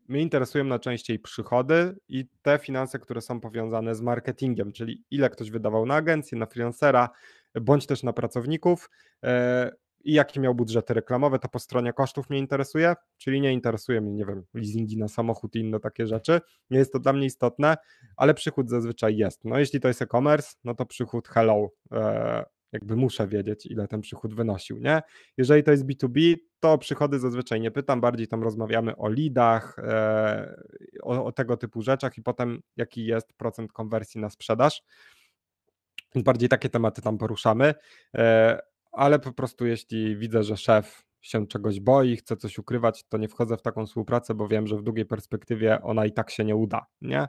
Mnie interesują najczęściej przychody i te finanse, które są powiązane z marketingiem, czyli ile ktoś wydawał na agencję, na freelancera, bądź też na pracowników e, i jakie miał budżety reklamowe, to po stronie kosztów mnie interesuje, czyli nie interesuje mnie, nie wiem, leasingi na samochód i inne takie rzeczy. Nie jest to dla mnie istotne, ale przychód zazwyczaj jest. No jeśli to jest e-commerce, no to przychód hello, e, jakby muszę wiedzieć, ile ten przychód wynosił, nie? Jeżeli to jest B2B, to przychody zazwyczaj nie pytam, bardziej tam rozmawiamy o lidach, e, o, o tego typu rzeczach i potem jaki jest procent konwersji na sprzedaż. Bardziej takie tematy tam poruszamy, e, ale po prostu jeśli widzę, że szef się czegoś boi, chce coś ukrywać, to nie wchodzę w taką współpracę, bo wiem, że w długiej perspektywie ona i tak się nie uda, nie?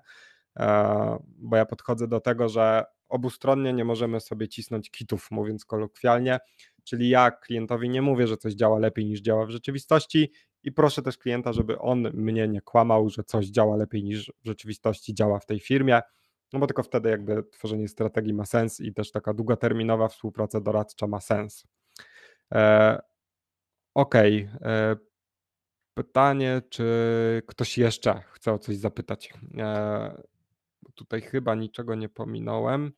E, bo ja podchodzę do tego, że obustronnie nie możemy sobie cisnąć kitów, mówiąc kolokwialnie, czyli ja klientowi nie mówię, że coś działa lepiej niż działa w rzeczywistości i proszę też klienta, żeby on mnie nie kłamał, że coś działa lepiej niż w rzeczywistości działa w tej firmie, no bo tylko wtedy jakby tworzenie strategii ma sens i też taka długoterminowa współpraca doradcza ma sens. E, Okej. Okay. E, pytanie, czy ktoś jeszcze chce o coś zapytać? E, Tutaj chyba niczego nie pominąłem.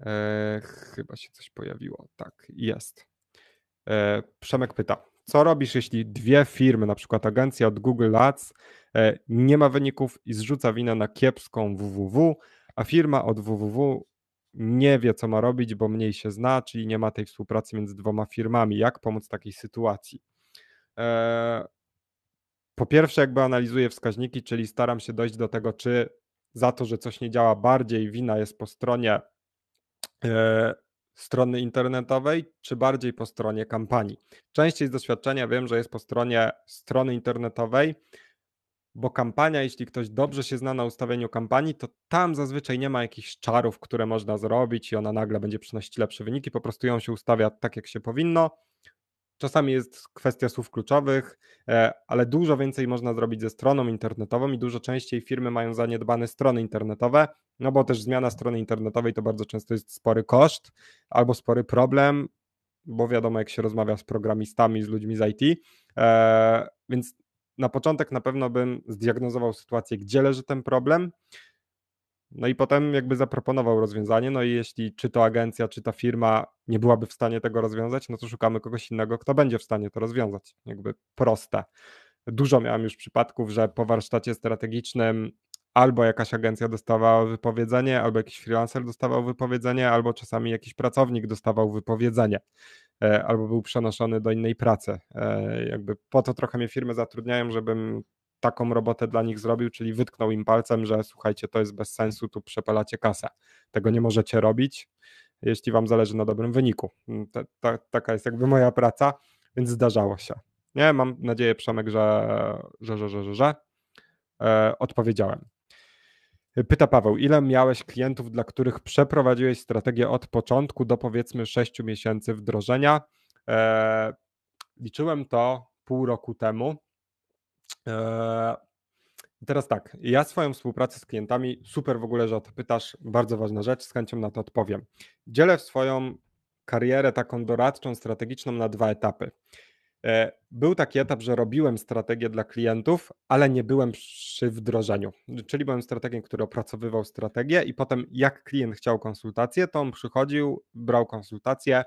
E, chyba się coś pojawiło. Tak, jest. E, Przemek pyta, co robisz, jeśli dwie firmy, na przykład agencja od Google Ads, e, nie ma wyników i zrzuca winę na kiepską www, a firma od www nie wie, co ma robić, bo mniej się zna, czyli nie ma tej współpracy między dwoma firmami. Jak pomóc w takiej sytuacji? E, po pierwsze, jakby analizuję wskaźniki, czyli staram się dojść do tego, czy za to, że coś nie działa bardziej, wina jest po stronie e, strony internetowej, czy bardziej po stronie kampanii. Częściej z doświadczenia wiem, że jest po stronie strony internetowej, bo kampania, jeśli ktoś dobrze się zna na ustawieniu kampanii, to tam zazwyczaj nie ma jakichś czarów, które można zrobić i ona nagle będzie przynosić lepsze wyniki, po prostu ją się ustawia tak, jak się powinno Czasami jest kwestia słów kluczowych, e, ale dużo więcej można zrobić ze stroną internetową i dużo częściej firmy mają zaniedbane strony internetowe, no bo też zmiana strony internetowej to bardzo często jest spory koszt albo spory problem, bo wiadomo, jak się rozmawia z programistami, z ludźmi z IT. E, więc na początek na pewno bym zdiagnozował sytuację, gdzie leży ten problem, no i potem jakby zaproponował rozwiązanie, no i jeśli czy to agencja, czy ta firma nie byłaby w stanie tego rozwiązać, no to szukamy kogoś innego, kto będzie w stanie to rozwiązać. Jakby proste. Dużo miałem już przypadków, że po warsztacie strategicznym albo jakaś agencja dostawała wypowiedzenie, albo jakiś freelancer dostawał wypowiedzenie, albo czasami jakiś pracownik dostawał wypowiedzenie, e, albo był przenoszony do innej pracy. E, jakby po to trochę mnie firmy zatrudniają, żebym taką robotę dla nich zrobił, czyli wytknął im palcem, że słuchajcie, to jest bez sensu, tu przepalacie kasę. Tego nie możecie robić, jeśli wam zależy na dobrym wyniku. Mm, ta, ta, taka jest jakby moja praca, więc zdarzało się. Nie, mam nadzieję, Przemek, że, że, że, że, że, że. E, odpowiedziałem. Pyta Paweł, ile miałeś klientów, dla których przeprowadziłeś strategię od początku do powiedzmy 6 miesięcy wdrożenia? E, liczyłem to pół roku temu Eee, teraz tak, ja swoją współpracę z klientami, super w ogóle, że o to pytasz, bardzo ważna rzecz, z chęcią na to odpowiem. Dzielę swoją karierę taką doradczą, strategiczną na dwa etapy. Eee, był taki etap, że robiłem strategię dla klientów, ale nie byłem przy wdrożeniu. Czyli byłem strategiem, który opracowywał strategię i potem jak klient chciał konsultację, to on przychodził, brał konsultację,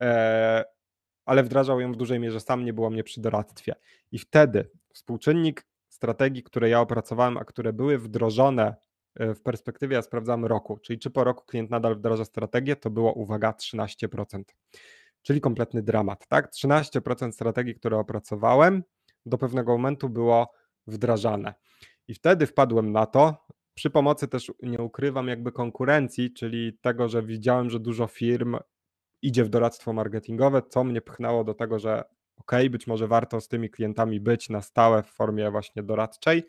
eee, ale wdrażał ją w dużej mierze sam, nie było mnie przy doradztwie. I wtedy współczynnik strategii, które ja opracowałem, a które były wdrożone e, w perspektywie, ja sprawdzam roku, czyli czy po roku klient nadal wdraża strategię, to było, uwaga, 13%. Czyli kompletny dramat, tak? 13% strategii, które opracowałem, do pewnego momentu było wdrażane. I wtedy wpadłem na to, przy pomocy też nie ukrywam jakby konkurencji, czyli tego, że widziałem, że dużo firm idzie w doradztwo marketingowe, co mnie pchnęło do tego, że ok, być może warto z tymi klientami być na stałe w formie właśnie doradczej.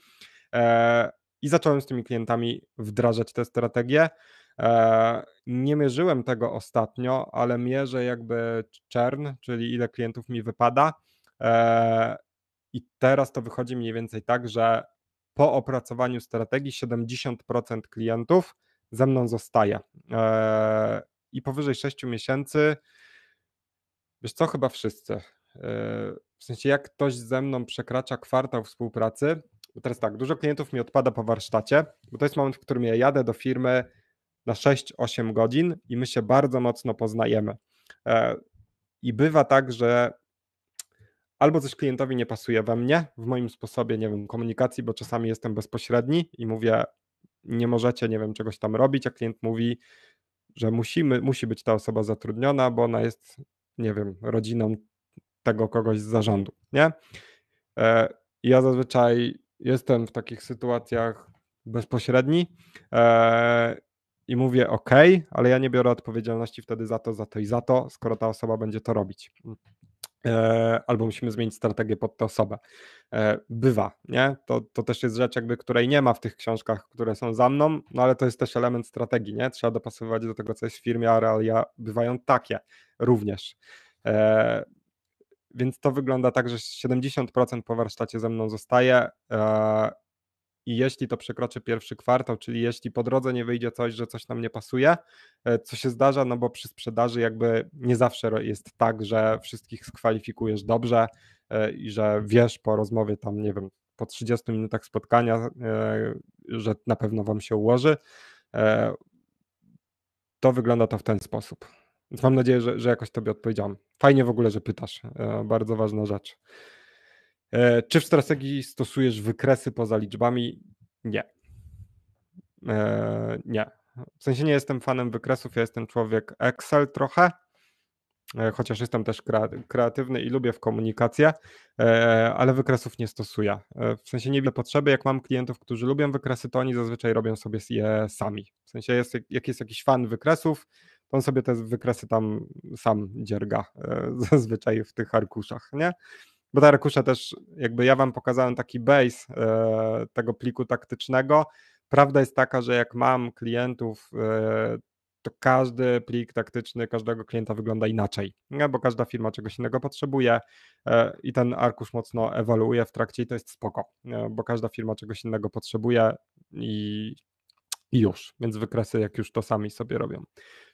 E, I zacząłem z tymi klientami wdrażać te strategie. E, nie mierzyłem tego ostatnio, ale mierzę jakby czern, czyli ile klientów mi wypada. E, I teraz to wychodzi mniej więcej tak, że po opracowaniu strategii 70% klientów ze mną zostaje i powyżej 6 miesięcy, wiesz co, chyba wszyscy. E, w sensie, jak ktoś ze mną przekracza kwartał współpracy, bo teraz tak, dużo klientów mi odpada po warsztacie, bo to jest moment, w którym ja jadę do firmy na 6-8 godzin i my się bardzo mocno poznajemy. E, I bywa tak, że albo coś klientowi nie pasuje we mnie, w moim sposobie, nie wiem, komunikacji, bo czasami jestem bezpośredni i mówię, nie możecie, nie wiem, czegoś tam robić, a klient mówi, że musimy, musi być ta osoba zatrudniona, bo ona jest, nie wiem, rodziną tego kogoś z zarządu, nie? E, ja zazwyczaj jestem w takich sytuacjach bezpośredni e, i mówię OK, ale ja nie biorę odpowiedzialności wtedy za to, za to i za to, skoro ta osoba będzie to robić. E, albo musimy zmienić strategię pod tę osobę. E, bywa, nie? To, to też jest rzecz, jakby, której nie ma w tych książkach, które są za mną, no ale to jest też element strategii, nie? Trzeba dopasowywać do tego, co jest w firmie, a realia bywają takie również. E, więc to wygląda tak, że 70% po warsztacie ze mną zostaje i jeśli to przekroczy pierwszy kwartał, czyli jeśli po drodze nie wyjdzie coś, że coś nam nie pasuje, e, co się zdarza, no bo przy sprzedaży jakby nie zawsze jest tak, że wszystkich skwalifikujesz dobrze e, i że wiesz po rozmowie tam, nie wiem, po 30 minutach spotkania, e, że na pewno wam się ułoży. To wygląda to w ten sposób. Więc mam nadzieję, że, że jakoś tobie odpowiedziałam. Fajnie w ogóle, że pytasz. Bardzo ważna rzecz. E, czy w strategii stosujesz wykresy poza liczbami? Nie. E, nie. W sensie nie jestem fanem wykresów, ja jestem człowiek Excel trochę, e, chociaż jestem też kreatywny i lubię w komunikację, ale wykresów nie stosuję. W sensie nie widzę potrzeby, jak mam klientów, którzy lubią wykresy, to oni zazwyczaj robią sobie je sami. W sensie jest, jak jest jakiś fan wykresów, to on sobie te wykresy tam sam dzierga *laughs* zazwyczaj w tych arkuszach, nie? bo te arkusze też, jakby ja wam pokazałem taki base e, tego pliku taktycznego. Prawda jest taka, że jak mam klientów, e, to każdy plik taktyczny każdego klienta wygląda inaczej, nie? bo każda firma czegoś innego potrzebuje e, i ten arkusz mocno ewoluuje w trakcie i to jest spoko, bo każda firma czegoś innego potrzebuje i, i już, więc wykresy jak już to sami sobie robią.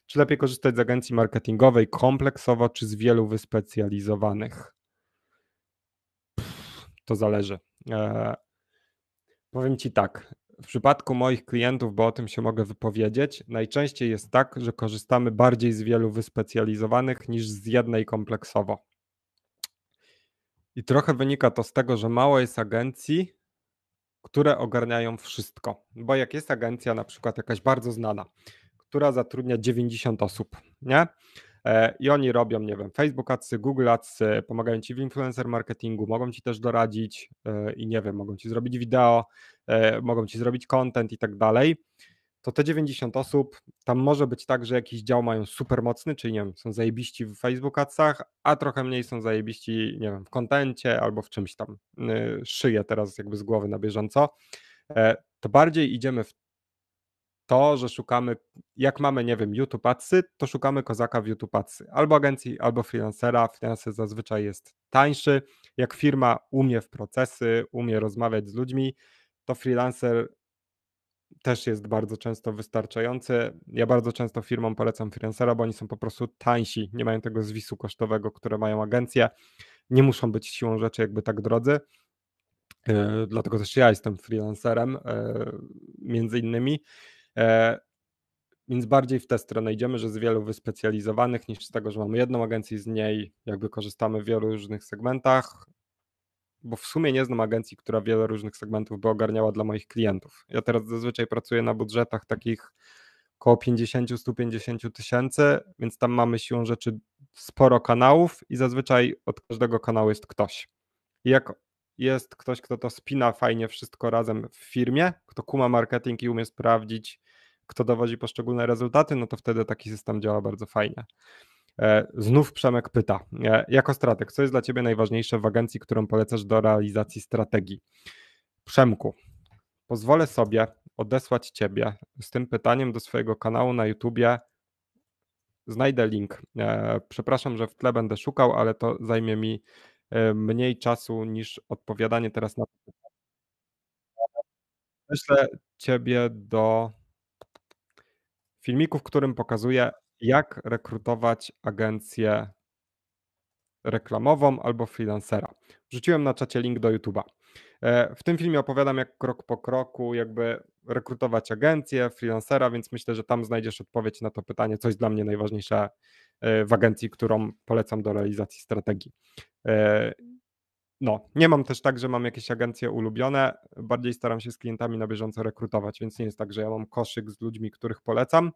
Czy lepiej korzystać z agencji marketingowej kompleksowo, czy z wielu wyspecjalizowanych? to zależy. E, powiem Ci tak, w przypadku moich klientów, bo o tym się mogę wypowiedzieć, najczęściej jest tak, że korzystamy bardziej z wielu wyspecjalizowanych niż z jednej kompleksowo. I trochę wynika to z tego, że mało jest agencji, które ogarniają wszystko. Bo jak jest agencja, na przykład jakaś bardzo znana, która zatrudnia 90 osób, nie? E, i oni robią, nie wiem, Facebook Adsy, Google Adsy, pomagają ci w influencer marketingu, mogą ci też doradzić e, i nie wiem, mogą ci zrobić wideo, e, mogą ci zrobić content i tak dalej. To te 90 osób, tam może być tak, że jakiś dział mają super mocny, czyli nie wiem, są zajebiści w Facebook Adsach, a trochę mniej są zajebiści, nie wiem, w kontencie albo w czymś tam. Y, szyję teraz jakby z głowy na bieżąco. To bardziej idziemy w to, że szukamy, jak mamy, nie wiem, YouTube Adsy, to szukamy kozaka w YouTube Adsy. Albo agencji, albo freelancera. Freelancer zazwyczaj jest tańszy. Jak firma umie w procesy, umie rozmawiać z ludźmi, to freelancer też jest bardzo często wystarczający. Ja bardzo często firmom polecam freelancera, bo oni są po prostu tańsi, nie mają tego zwisu kosztowego, które mają agencje, nie muszą być siłą rzeczy jakby tak drodzy. E, dlatego też ja jestem freelancerem, e, między innymi. E, więc bardziej w tę stronę idziemy, że z wielu wyspecjalizowanych niż z tego, że mamy jedną agencję z niej jakby korzystamy w wielu różnych segmentach, bo w sumie nie znam agencji, która wiele różnych segmentów by ogarniała dla moich klientów. Ja teraz zazwyczaj pracuję na budżetach takich około 50-150 tysięcy, więc tam mamy siłą rzeczy sporo kanałów i zazwyczaj od każdego kanału jest ktoś. I jak jest ktoś, kto to spina fajnie wszystko razem w firmie, kto kuma marketing i umie sprawdzić, kto dowodzi poszczególne rezultaty, no to wtedy taki system działa bardzo fajnie. E, znów Przemek pyta, e, jako strateg, co jest dla Ciebie najważniejsze w agencji, którą polecasz do realizacji strategii? Przemku, pozwolę sobie odesłać Ciebie z tym pytaniem do swojego kanału na YouTubie. Znajdę link. E, przepraszam, że w tle będę szukał, ale to zajmie mi E, mniej czasu niż odpowiadanie teraz na pytanie. Myślę ciebie do filmiku, w którym pokazuję, jak rekrutować agencję reklamową albo freelancera. Wrzuciłem na czacie link do YouTube'a. E, w tym filmie opowiadam, jak krok po kroku, jakby rekrutować agencję, freelancera, więc myślę, że tam znajdziesz odpowiedź na to pytanie, Coś dla mnie najważniejsze e, w agencji, którą polecam do realizacji strategii. E, no, nie mam też tak, że mam jakieś agencje ulubione, bardziej staram się z klientami na bieżąco rekrutować, więc nie jest tak, że ja mam koszyk z ludźmi, których polecam,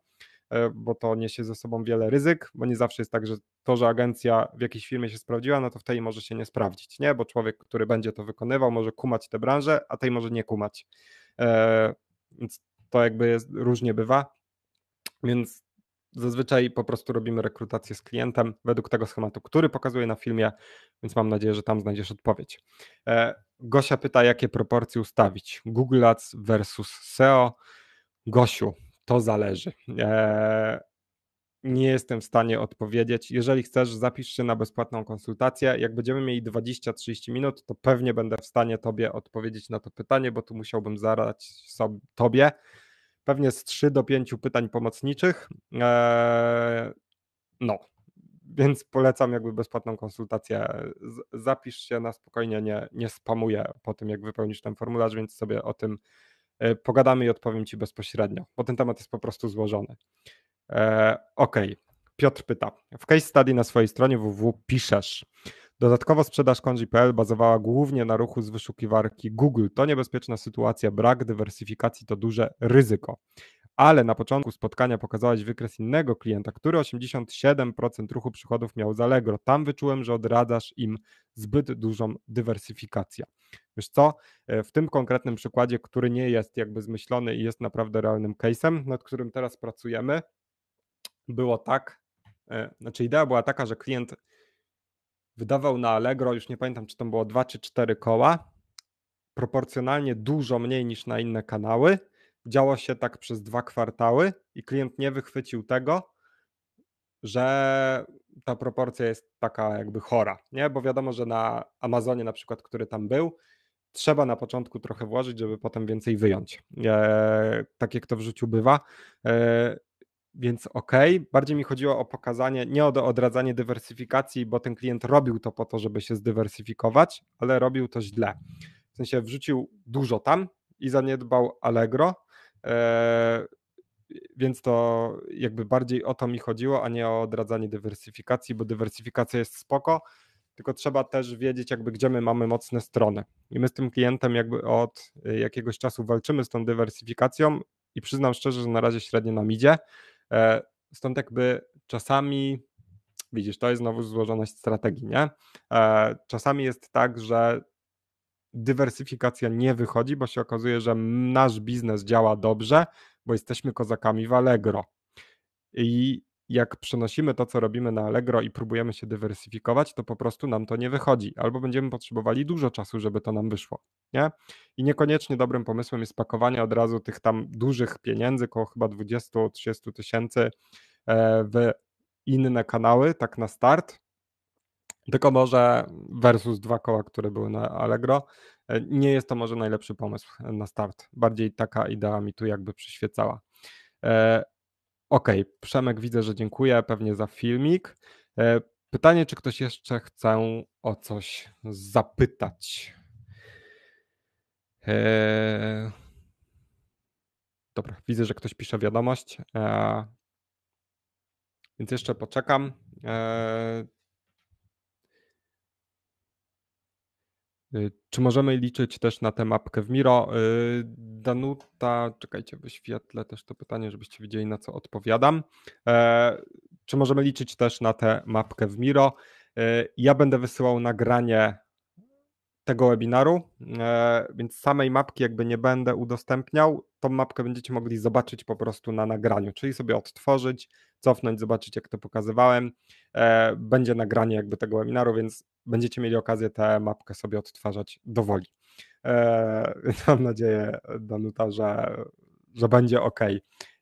e, bo to niesie ze sobą wiele ryzyk, bo nie zawsze jest tak, że to, że agencja w jakiejś firmie się sprawdziła, no to w tej może się nie sprawdzić, nie? Bo człowiek, który będzie to wykonywał, może kumać tę branżę, a tej może nie kumać. E, więc to jakby jest, różnie bywa. Więc Zazwyczaj po prostu robimy rekrutację z klientem według tego schematu, który pokazuję na filmie, więc mam nadzieję, że tam znajdziesz odpowiedź. E, Gosia pyta, jakie proporcje ustawić: Google Ads versus SEO. Gosiu, to zależy. E, nie jestem w stanie odpowiedzieć. Jeżeli chcesz, zapisz się na bezpłatną konsultację. Jak będziemy mieli 20-30 minut, to pewnie będę w stanie Tobie odpowiedzieć na to pytanie, bo tu musiałbym zadać sobie, Tobie pewnie z 3 do 5 pytań pomocniczych. Eee, no, więc polecam jakby bezpłatną konsultację. Zapisz się na spokojnie, nie, nie spamuję po tym, jak wypełnisz ten formularz, więc sobie o tym e, pogadamy i odpowiem Ci bezpośrednio, bo ten temat jest po prostu złożony. Eee, okej, okay. Piotr pyta. W case study na swojej stronie www piszesz. Dodatkowo sprzedaż kondzi.pl bazowała głównie na ruchu z wyszukiwarki Google. To niebezpieczna sytuacja, brak dywersyfikacji to duże ryzyko. Ale na początku spotkania pokazałeś wykres innego klienta, który 87% ruchu przychodów miał z Allegro. Tam wyczułem, że odradzasz im zbyt dużą dywersyfikację. Wiesz co, e, w tym konkretnym przykładzie, który nie jest jakby zmyślony i jest naprawdę realnym case'em, nad którym teraz pracujemy, było tak, e, znaczy idea była taka, że klient wydawał na Allegro, już nie pamiętam, czy to było dwa czy cztery koła, proporcjonalnie dużo mniej niż na inne kanały. Działo się tak przez dwa kwartały i klient nie wychwycił tego, że ta proporcja jest taka jakby chora, nie? Bo wiadomo, że na Amazonie na przykład, który tam był, trzeba na początku trochę włożyć, żeby potem więcej wyjąć. Eee, tak jak to w życiu bywa. Eee, więc okej, okay. bardziej mi chodziło o pokazanie, nie o odradzanie dywersyfikacji, bo ten klient robił to po to, żeby się zdywersyfikować, ale robił to źle. W sensie wrzucił dużo tam i zaniedbał Allegro, e, więc to jakby bardziej o to mi chodziło, a nie o odradzanie dywersyfikacji, bo dywersyfikacja jest spoko, tylko trzeba też wiedzieć, jakby gdzie my mamy mocne strony. I my z tym klientem jakby od e, jakiegoś czasu walczymy z tą dywersyfikacją i przyznam szczerze, że na razie średnio nam idzie. E, stąd jakby czasami, widzisz, to jest znowu złożoność strategii, nie? E, czasami jest tak, że dywersyfikacja nie wychodzi, bo się okazuje, że nasz biznes działa dobrze, bo jesteśmy kozakami w Allegro. I jak przenosimy to, co robimy na Allegro i próbujemy się dywersyfikować, to po prostu nam to nie wychodzi, albo będziemy potrzebowali dużo czasu, żeby to nam wyszło. Nie? I niekoniecznie dobrym pomysłem jest pakowanie od razu tych tam dużych pieniędzy, koło chyba 20-30 tysięcy e, w inne kanały, tak na start. Tylko może versus dwa koła, które były na Allegro, e, nie jest to może najlepszy pomysł na start. Bardziej taka idea mi tu jakby przyświecała. E, Okej, okay, Przemek, widzę, że dziękuję pewnie za filmik. E, pytanie, czy ktoś jeszcze chce o coś zapytać? E, dobra, widzę, że ktoś pisze wiadomość. E, więc jeszcze poczekam. Y, czy możemy liczyć też na tę mapkę w Miro? Y, Danuta, czekajcie, wyświetlę też to pytanie, żebyście widzieli na co odpowiadam. E, czy możemy liczyć też na tę mapkę w Miro? Y, ja będę wysyłał nagranie tego webinaru, e, więc samej mapki jakby nie będę udostępniał. Tą mapkę będziecie mogli zobaczyć po prostu na nagraniu, czyli sobie odtworzyć, cofnąć, zobaczyć jak to pokazywałem. E, będzie nagranie jakby tego webinaru, więc będziecie mieli okazję tę mapkę sobie odtwarzać dowoli. E, *laughs* mam nadzieję, Danuta, że, że będzie ok.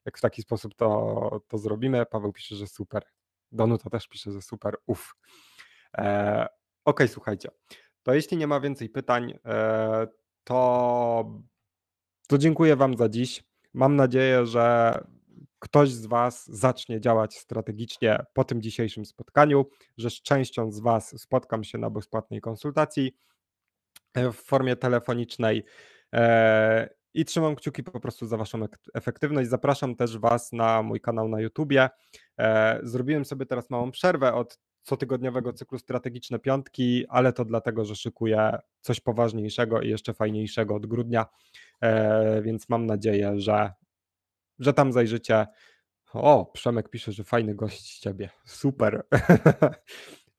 Jak w taki sposób to, to zrobimy. Paweł pisze, że super. Danuta też pisze, że super. uff e, Ok, słuchajcie. To jeśli nie ma więcej pytań, to, to dziękuję Wam za dziś. Mam nadzieję, że ktoś z Was zacznie działać strategicznie po tym dzisiejszym spotkaniu, że z częścią z Was spotkam się na bezpłatnej konsultacji e, w formie telefonicznej. E, I trzymam kciuki po prostu za Waszą efektywność. Zapraszam też Was na mój kanał na YouTubie. E, zrobiłem sobie teraz małą przerwę od cotygodniowego cyklu Strategiczne Piątki, ale to dlatego, że szykuję coś poważniejszego i jeszcze fajniejszego od grudnia, więc mam nadzieję, że że tam zajrzycie. O, Przemek pisze, że fajny gość z ciebie. Super. *laughs*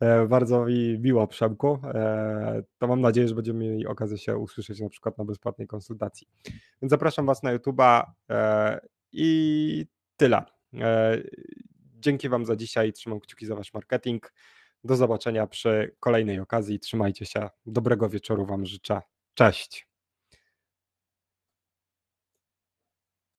E, bardzo mi miło, Przemku. E, to mam nadzieję, że będziemy mieli okazję się usłyszeć na przykład na bezpłatnej konsultacji. Więc zapraszam Was na YouTube'a e, i tyle. Dzięki Wam za dzisiaj. Trzymam kciuki za Wasz marketing. Do zobaczenia przy kolejnej okazji. Trzymajcie się. Dobrego wieczoru Wam życzę. Cześć.